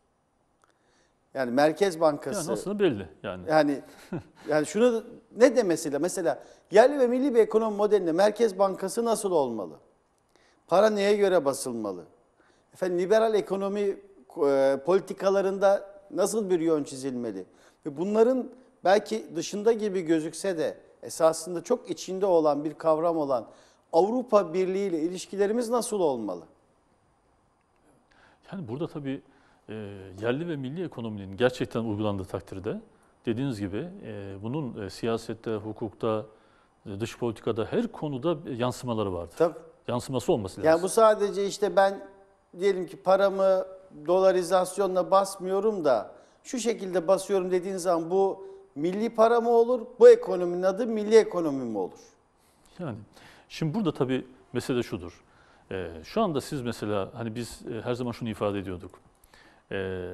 Yani Merkez Bankası. Yani aslında belli yani. Yani [LAUGHS] yani şunu ne demesiyle mesela yerli ve milli bir ekonomi modelinde Merkez Bankası nasıl olmalı? Para neye göre basılmalı? Efendim liberal ekonomi e, politikalarında nasıl bir yön çizilmeli? Ve bunların belki dışında gibi gözükse de esasında çok içinde olan bir kavram olan Avrupa Birliği ile ilişkilerimiz nasıl olmalı? Yani burada tabii e, yerli ve milli ekonominin gerçekten uygulandığı takdirde dediğiniz gibi e, bunun e, siyasette, hukukta, e, dış politikada her konuda yansımaları vardır. Tabii. Yansıması olması lazım. Yani bu sadece işte ben diyelim ki paramı dolarizasyonla basmıyorum da şu şekilde basıyorum dediğiniz zaman bu milli para mı olur? Bu ekonominin adı milli ekonomi mi olur? Yani şimdi burada tabii mesele şudur. Ee, şu anda siz mesela hani biz e, her zaman şunu ifade ediyorduk e,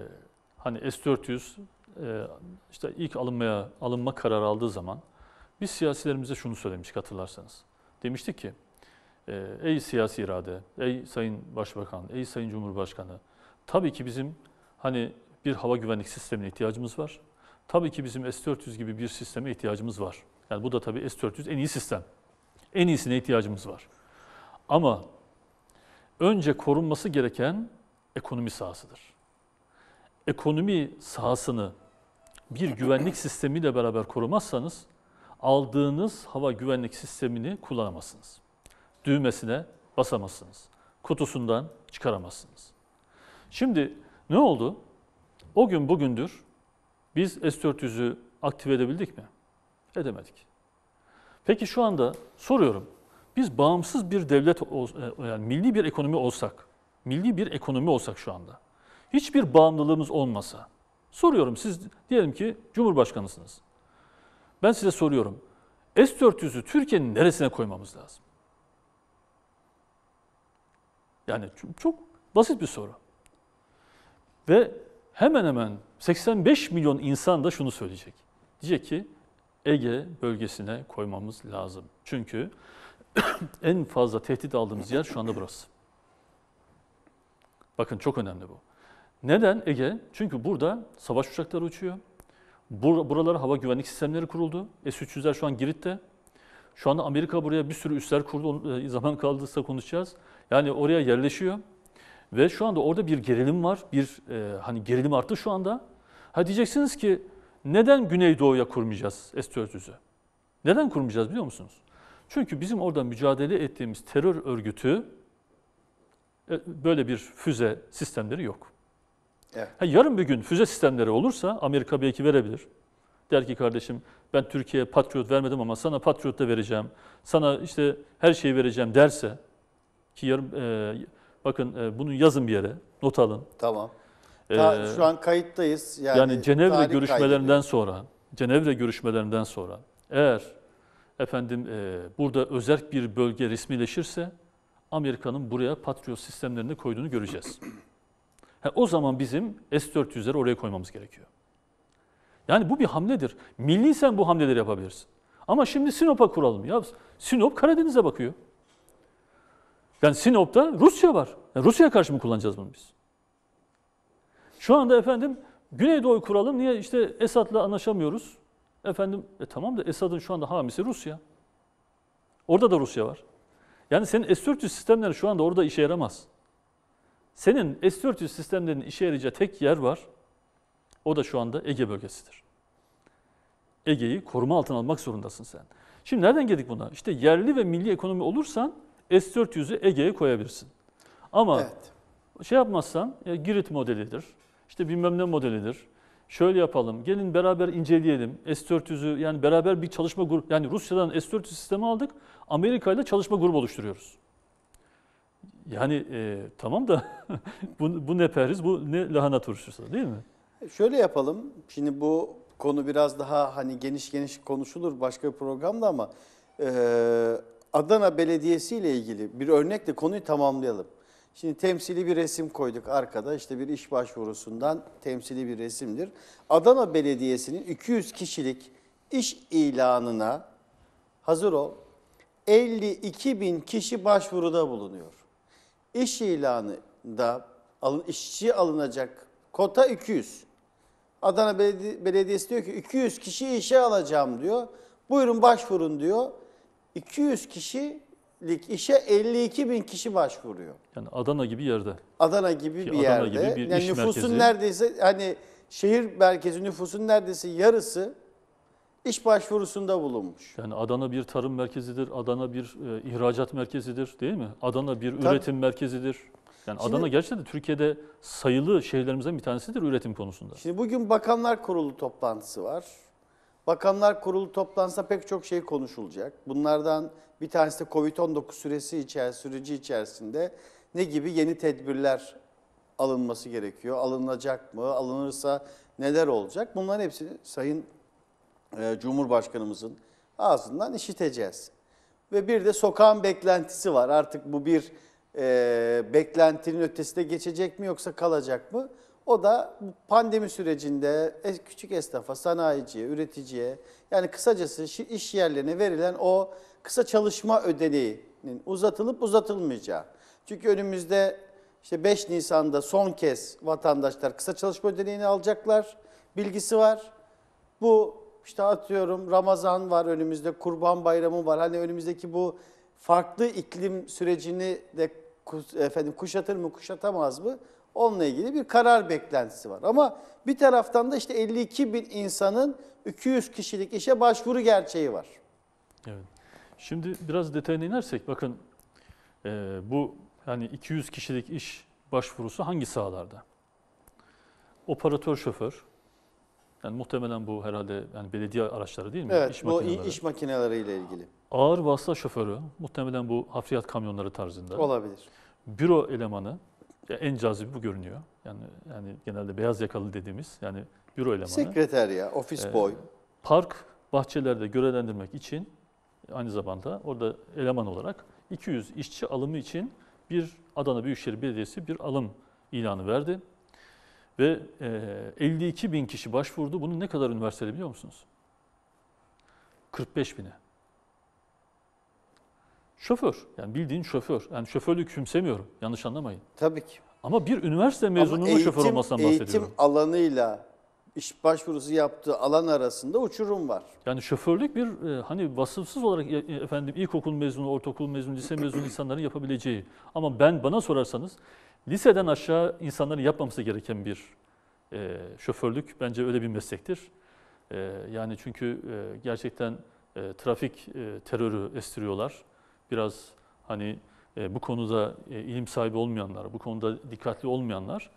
hani S-400 e, işte ilk alınmaya alınma kararı aldığı zaman biz siyasilerimize şunu söylemiş, hatırlarsanız. Demiştik ki e, ey siyasi irade, ey sayın başbakan, ey sayın cumhurbaşkanı tabii ki bizim hani bir hava güvenlik sistemine ihtiyacımız var. Tabii ki bizim S-400 gibi bir sisteme ihtiyacımız var. Yani bu da tabii S-400 en iyi sistem. En iyisine ihtiyacımız var. Ama önce korunması gereken ekonomi sahasıdır ekonomi sahasını bir güvenlik sistemiyle beraber korumazsanız aldığınız hava güvenlik sistemini kullanamazsınız. Düğmesine basamazsınız. Kutusundan çıkaramazsınız. Şimdi ne oldu? O gün bugündür biz S-400'ü aktive edebildik mi? Edemedik. Peki şu anda soruyorum. Biz bağımsız bir devlet, e, yani milli bir ekonomi olsak, milli bir ekonomi olsak şu anda, hiçbir bağımlılığımız olmasa, soruyorum siz diyelim ki Cumhurbaşkanısınız. Ben size soruyorum. S-400'ü Türkiye'nin neresine koymamız lazım? Yani çok basit bir soru. Ve hemen hemen 85 milyon insan da şunu söyleyecek. Diyecek ki Ege bölgesine koymamız lazım. Çünkü [CLEARS THROAT] en fazla tehdit aldığımız yer şu anda burası. Bakın çok önemli bu. Neden Ege? Çünkü burada savaş uçakları uçuyor. Bur buralara hava güvenlik sistemleri kuruldu. S-300'ler şu an Girit'te. Şu anda Amerika buraya bir sürü üsler kurdu. E, zaman kaldıysa konuşacağız. Yani oraya yerleşiyor. Ve şu anda orada bir gerilim var. Bir e, hani gerilim arttı şu anda. Ha diyeceksiniz ki neden Güneydoğu'ya kurmayacağız S-400'ü? Neden kurmayacağız biliyor musunuz? Çünkü bizim orada mücadele ettiğimiz terör örgütü e, böyle bir füze sistemleri yok. Evet. Ha, yarın bir gün füze sistemleri olursa Amerika belki verebilir. Der ki kardeşim ben Türkiye'ye Patriot vermedim ama sana Patriot da vereceğim. Sana işte her şeyi vereceğim derse ki yarın e, bakın e, bunu yazın bir yere not alın. Tamam. E, Ta, şu an kayıttayız. Yani, yani Cenevre görüşmelerinden kaydedi. sonra Cenevre görüşmelerinden sonra eğer efendim e, burada özerk bir bölge resmileşirse Amerika'nın buraya Patriot sistemlerini koyduğunu göreceğiz. He, o zaman bizim S-400'leri oraya koymamız gerekiyor. Yani bu bir hamledir. Milliysen bu hamleleri yapabilirsin. Ama şimdi Sinop'a kuralım. Ya Sinop Karadeniz'e bakıyor. Yani Sinop'ta Rusya var. Yani Rusya'ya karşı mı kullanacağız bunu biz? Şu anda efendim Güneydoğu'yu kuralım. Niye işte Esad'la anlaşamıyoruz? Efendim e tamam da Esad'ın şu anda hamisi Rusya. Orada da Rusya var. Yani senin S-400 sistemleri şu anda orada işe yaramaz. Senin S-400 sistemlerinin işe yarayacağı tek yer var. O da şu anda Ege bölgesidir. Ege'yi koruma altına almak zorundasın sen. Şimdi nereden geldik buna? İşte yerli ve milli ekonomi olursan S-400'ü Ege'ye koyabilirsin. Ama evet. şey yapmazsan ya e, Girit modelidir, işte bilmem ne modelidir. Şöyle yapalım, gelin beraber inceleyelim S-400'ü yani beraber bir çalışma grubu, yani Rusya'dan S-400 sistemi aldık, Amerika ile çalışma grubu oluşturuyoruz. Yani e, tamam da [LAUGHS] bu, bu ne perhiz, bu ne lahana turşusu değil mi? Şöyle yapalım. Şimdi bu konu biraz daha hani geniş geniş konuşulur başka bir programda ama e, Adana Belediyesi ile ilgili bir örnekle konuyu tamamlayalım. Şimdi temsili bir resim koyduk arkada işte bir iş başvurusundan temsili bir resimdir. Adana Belediyesi'nin 200 kişilik iş ilanına hazır ol 52 bin kişi başvuruda bulunuyor. İş ilanında alın, işçi alınacak kota 200. Adana Belediyesi diyor ki 200 kişi işe alacağım diyor. Buyurun başvurun diyor. 200 kişilik işe 52 bin kişi başvuruyor. Yani Adana gibi yerde. Adana gibi Ki bir Adana yerde. Gibi bir yani iş nüfusun merkezi. neredeyse hani şehir merkezi nüfusun neredeyse yarısı iş başvurusunda bulunmuş. Yani Adana bir tarım merkezidir, Adana bir e, ihracat merkezidir değil mi? Adana bir Tabii. üretim merkezidir. Yani Şimdi- Adana gerçekten de Türkiye'de sayılı şehirlerimizden bir tanesidir üretim konusunda. Şimdi bugün Bakanlar Kurulu toplantısı var. Bakanlar Kurulu toplantısında pek çok şey konuşulacak. Bunlardan bir tanesi de Covid-19 süresi içer, süreci içerisinde ne gibi yeni tedbirler alınması gerekiyor? Alınacak mı? Alınırsa neler olacak? Bunların hepsini Sayın e, Cumhurbaşkanımızın ağzından işiteceğiz. Ve bir de sokağın beklentisi var. Artık bu bir e, beklentinin ötesine geçecek mi yoksa kalacak mı? O da pandemi sürecinde küçük esnafa, sanayiciye, üreticiye yani kısacası iş yerlerine verilen o kısa çalışma ödeneğinin uzatılıp uzatılmayacağı. Çünkü önümüzde işte 5 Nisan'da son kez vatandaşlar kısa çalışma ödeneğini alacaklar. Bilgisi var. Bu işte atıyorum Ramazan var önümüzde, Kurban Bayramı var. Hani önümüzdeki bu farklı iklim sürecini de efendim kuşatır mı, kuşatamaz mı? Onunla ilgili bir karar beklentisi var. Ama bir taraftan da işte 52 bin insanın 200 kişilik işe başvuru gerçeği var. Evet. Şimdi biraz detayına inersek bakın e, bu hani 200 kişilik iş başvurusu hangi sahalarda? Operatör şoför, yani muhtemelen bu herhalde yani belediye araçları değil mi? Evet, iş bu makineleri. iş makineleriyle ilgili. Ağır vasıta şoförü, muhtemelen bu hafriyat kamyonları tarzında. Olabilir. Büro elemanı, ya en cazibi bu görünüyor. Yani yani genelde beyaz yakalı dediğimiz yani büro elemanı. Sekreter ya, ofis ee, boy. park bahçelerde görevlendirmek için aynı zamanda orada eleman olarak 200 işçi alımı için bir Adana Büyükşehir Belediyesi bir alım ilanı verdi. Ve 52 e, bin kişi başvurdu. Bunun ne kadar üniversitede biliyor musunuz? 45 bine. Şoför. Yani bildiğin şoför. Yani şoförlük küçümsemiyorum. Yanlış anlamayın. Tabii ki. Ama bir üniversite mezununun şoför olmasından bahsediyorum. Eğitim alanıyla iş başvurusu yaptığı alan arasında uçurum var. Yani şoförlük bir e, hani vasıfsız olarak e, e, efendim ilkokul mezunu, ortaokul mezunu, lise mezunu insanların yapabileceği. Ama ben bana sorarsanız liseden aşağı insanların yapmaması gereken bir e, şoförlük bence öyle bir meslektir. E, yani çünkü e, gerçekten e, trafik e, terörü estiriyorlar. Biraz hani e, bu konuda e, ilim sahibi olmayanlar, bu konuda dikkatli olmayanlar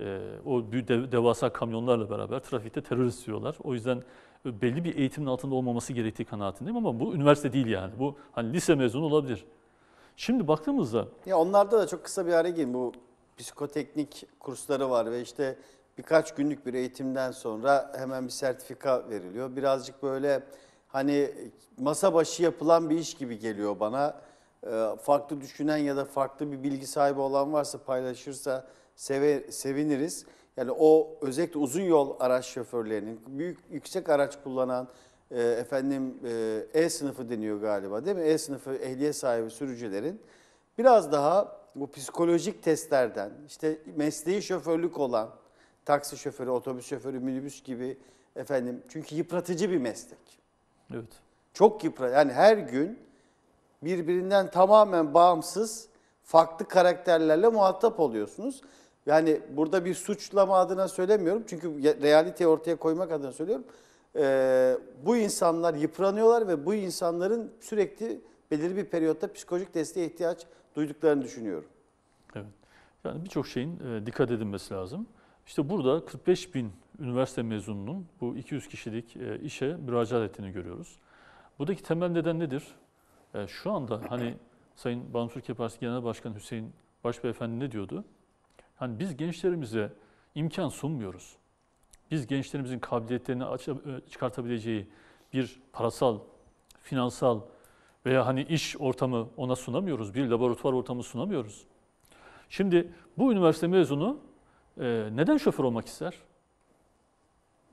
e, o büyük dev, devasa kamyonlarla beraber trafikte terörist diyorlar. O yüzden e, belli bir eğitimin altında olmaması gerektiği kanaatindeyim ama bu üniversite değil yani. Bu hani lise mezunu olabilir. Şimdi baktığımızda... Ya onlarda da çok kısa bir araya gireyim. Bu psikoteknik kursları var ve işte birkaç günlük bir eğitimden sonra hemen bir sertifika veriliyor. Birazcık böyle hani masa başı yapılan bir iş gibi geliyor bana. Ee, farklı düşünen ya da farklı bir bilgi sahibi olan varsa paylaşırsa seve, seviniriz. Yani o özellikle uzun yol araç şoförlerinin, büyük yüksek araç kullanan e, efendim e, E sınıfı deniyor galiba değil mi? E sınıfı ehliyet sahibi sürücülerin biraz daha bu psikolojik testlerden, işte mesleği şoförlük olan, taksi şoförü, otobüs şoförü, minibüs gibi efendim. Çünkü yıpratıcı bir meslek. Evet. Çok yıpratıcı. Yani her gün birbirinden tamamen bağımsız farklı karakterlerle muhatap oluyorsunuz. Yani burada bir suçlama adına söylemiyorum. Çünkü realiteyi ortaya koymak adına söylüyorum. Ee, bu insanlar yıpranıyorlar ve bu insanların sürekli belirli bir periyotta psikolojik desteğe ihtiyaç duyduklarını düşünüyorum. Evet. Yani birçok şeyin e, dikkat edilmesi lazım. İşte burada 45 bin üniversite mezununun bu 200 kişilik e, işe müracaat ettiğini görüyoruz. Buradaki temel neden nedir? E, şu anda hani Sayın Bağımsız Türkiye Genel Başkanı Hüseyin Başbeyefendi ne diyordu? Yani biz gençlerimize imkan sunmuyoruz. Biz gençlerimizin kabiliyetlerini e, çıkartabileceği bir parasal, finansal veya hani iş ortamı ona sunamıyoruz. Bir laboratuvar ortamı sunamıyoruz. Şimdi bu üniversite mezunu e, neden şoför olmak ister?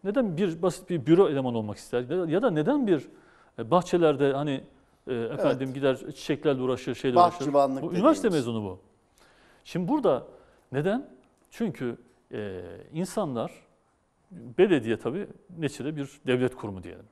Neden bir basit bir büro elemanı olmak ister? Ya da neden bir e, bahçelerde hani efendim evet. gider çiçeklerle uğraşır, şeyle Bahçıvanlık uğraşır. Bu üniversite mezunu bu. Şimdi burada neden? Çünkü e, insanlar, belediye tabii neçede bir devlet kurumu diyelim.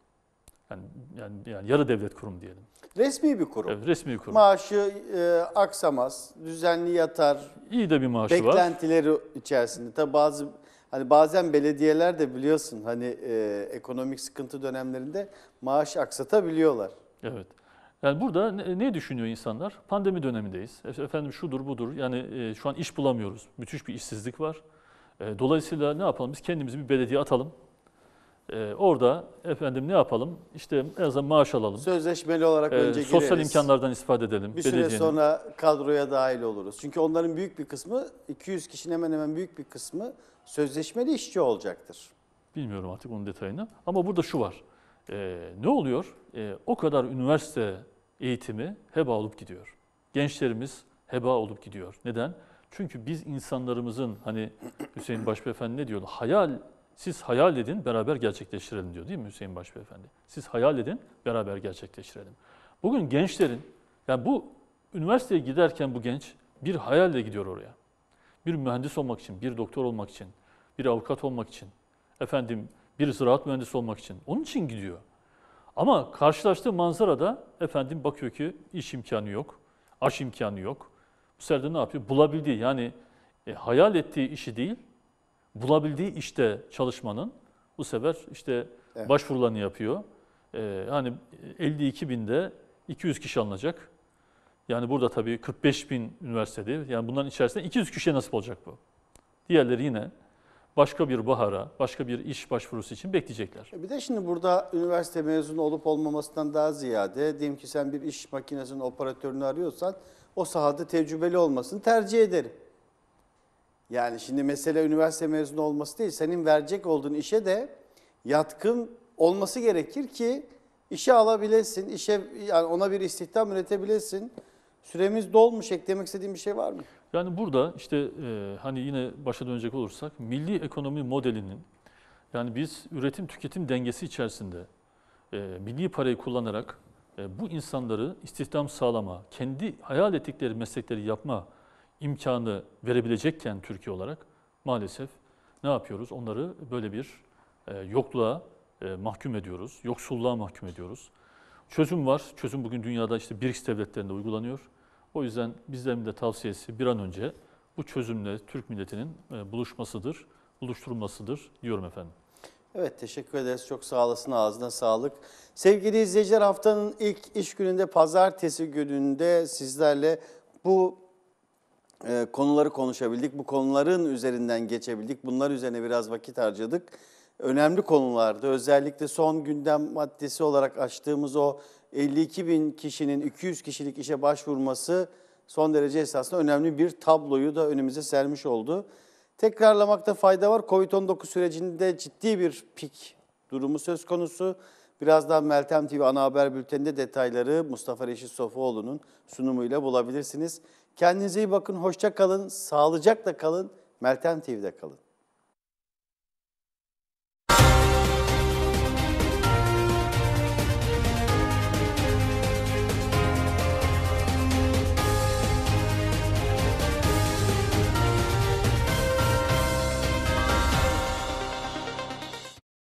Yani, yani, yani yarı devlet kurumu diyelim. Resmi bir kurum. Evet, resmi bir kurum. Maaşı e, aksamaz, düzenli yatar. İyi de bir maaşı beklentileri var. Beklentileri içerisinde. Tabii bazı hani bazen belediyeler de biliyorsun hani e, ekonomik sıkıntı dönemlerinde maaş aksatabiliyorlar. Evet. Yani burada ne, ne düşünüyor insanlar? Pandemi dönemindeyiz. Efendim şudur budur. Yani e, şu an iş bulamıyoruz. Müthiş bir işsizlik var. E, dolayısıyla ne yapalım? Biz kendimizi bir belediye atalım. E, orada efendim ne yapalım? İşte en azından maaş alalım. Sözleşmeli olarak E, önce gireriz. sosyal imkanlardan istifade edelim. Bir süre sonra kadroya dahil oluruz. Çünkü onların büyük bir kısmı, 200 kişinin hemen hemen büyük bir kısmı sözleşmeli işçi olacaktır. Bilmiyorum artık onun detayını. Ama burada şu var. Ee, ne oluyor? Ee, o kadar üniversite eğitimi heba olup gidiyor. Gençlerimiz heba olup gidiyor. Neden? Çünkü biz insanlarımızın hani [CLEARS THROAT] Hüseyin Başbeyefendi ne diyordu? Hayal, siz hayal edin beraber gerçekleştirelim diyor değil mi Hüseyin Başbeyefendi? Siz hayal edin beraber gerçekleştirelim. Bugün gençlerin, yani bu üniversiteye giderken bu genç bir hayalle gidiyor oraya. Bir mühendis olmak için, bir doktor olmak için, bir avukat olmak için, efendim bir ziraat mühendisi olmak için. Onun için gidiyor. Ama karşılaştığı manzarada efendim bakıyor ki iş imkanı yok, aş imkanı yok. Bu sefer de ne yapıyor? Bulabildiği yani e, hayal ettiği işi değil, bulabildiği işte çalışmanın bu sefer işte evet. başvurularını yapıyor. E, hani 52 e, binde 200 kişi alınacak. Yani burada tabii 45 bin üniversitede yani bunların içerisinde 200 kişiye nasip olacak bu. Diğerleri yine başka bir bahara, başka bir iş başvurusu için bekleyecekler. E bir de şimdi burada üniversite mezunu olup olmamasından daha ziyade diyelim ki sen bir iş makinesinin operatörünü arıyorsan o sahada tecrübeli olmasını tercih ederim. Yani şimdi mesele üniversite mezunu olması değil, senin verecek olduğun işe de yatkın olması gerekir ki işe alabilesin, işe yani ona bir istihdam üretebilesin. Süremiz dolmuş. Eklemek istediğim bir şey var mı? Yani burada işte e, hani yine başa dönecek olursak milli ekonomi modelinin yani biz üretim tüketim dengesi içerisinde e, milli parayı kullanarak e, bu insanları istihdam sağlama, kendi hayal ettikleri meslekleri yapma imkanı verebilecekken Türkiye olarak maalesef ne yapıyoruz? Onları böyle bir e, yokluğa e, mahkum ediyoruz, yoksulluğa mahkum ediyoruz. Çözüm var. Çözüm bugün dünyada işte BRICS devletlerinde uygulanıyor. O yüzden bizlerin de tavsiyesi bir an önce bu çözümle Türk milletinin e, buluşmasıdır, buluşturulmasıdır diyorum efendim. Evet teşekkür ederiz. Çok sağ olasın. Ağzına sağlık. Sevgili izleyiciler haftanın ilk iş gününde pazartesi gününde sizlerle bu e, konuları konuşabildik. Bu konuların üzerinden geçebildik. Bunlar üzerine biraz vakit harcadık. Önemli konularda özellikle son gündem maddesi olarak açtığımız o 52 bin kişinin 200 kişilik işe başvurması son derece esasında önemli bir tabloyu da önümüze sermiş oldu. Tekrarlamakta fayda var. Covid-19 sürecinde ciddi bir pik durumu söz konusu. Birazdan Meltem TV ana haber bülteninde detayları Mustafa Reşit Sofuoğlu'nun sunumuyla bulabilirsiniz. Kendinize iyi bakın, hoşça kalın, sağlıcakla kalın, Meltem TV'de kalın.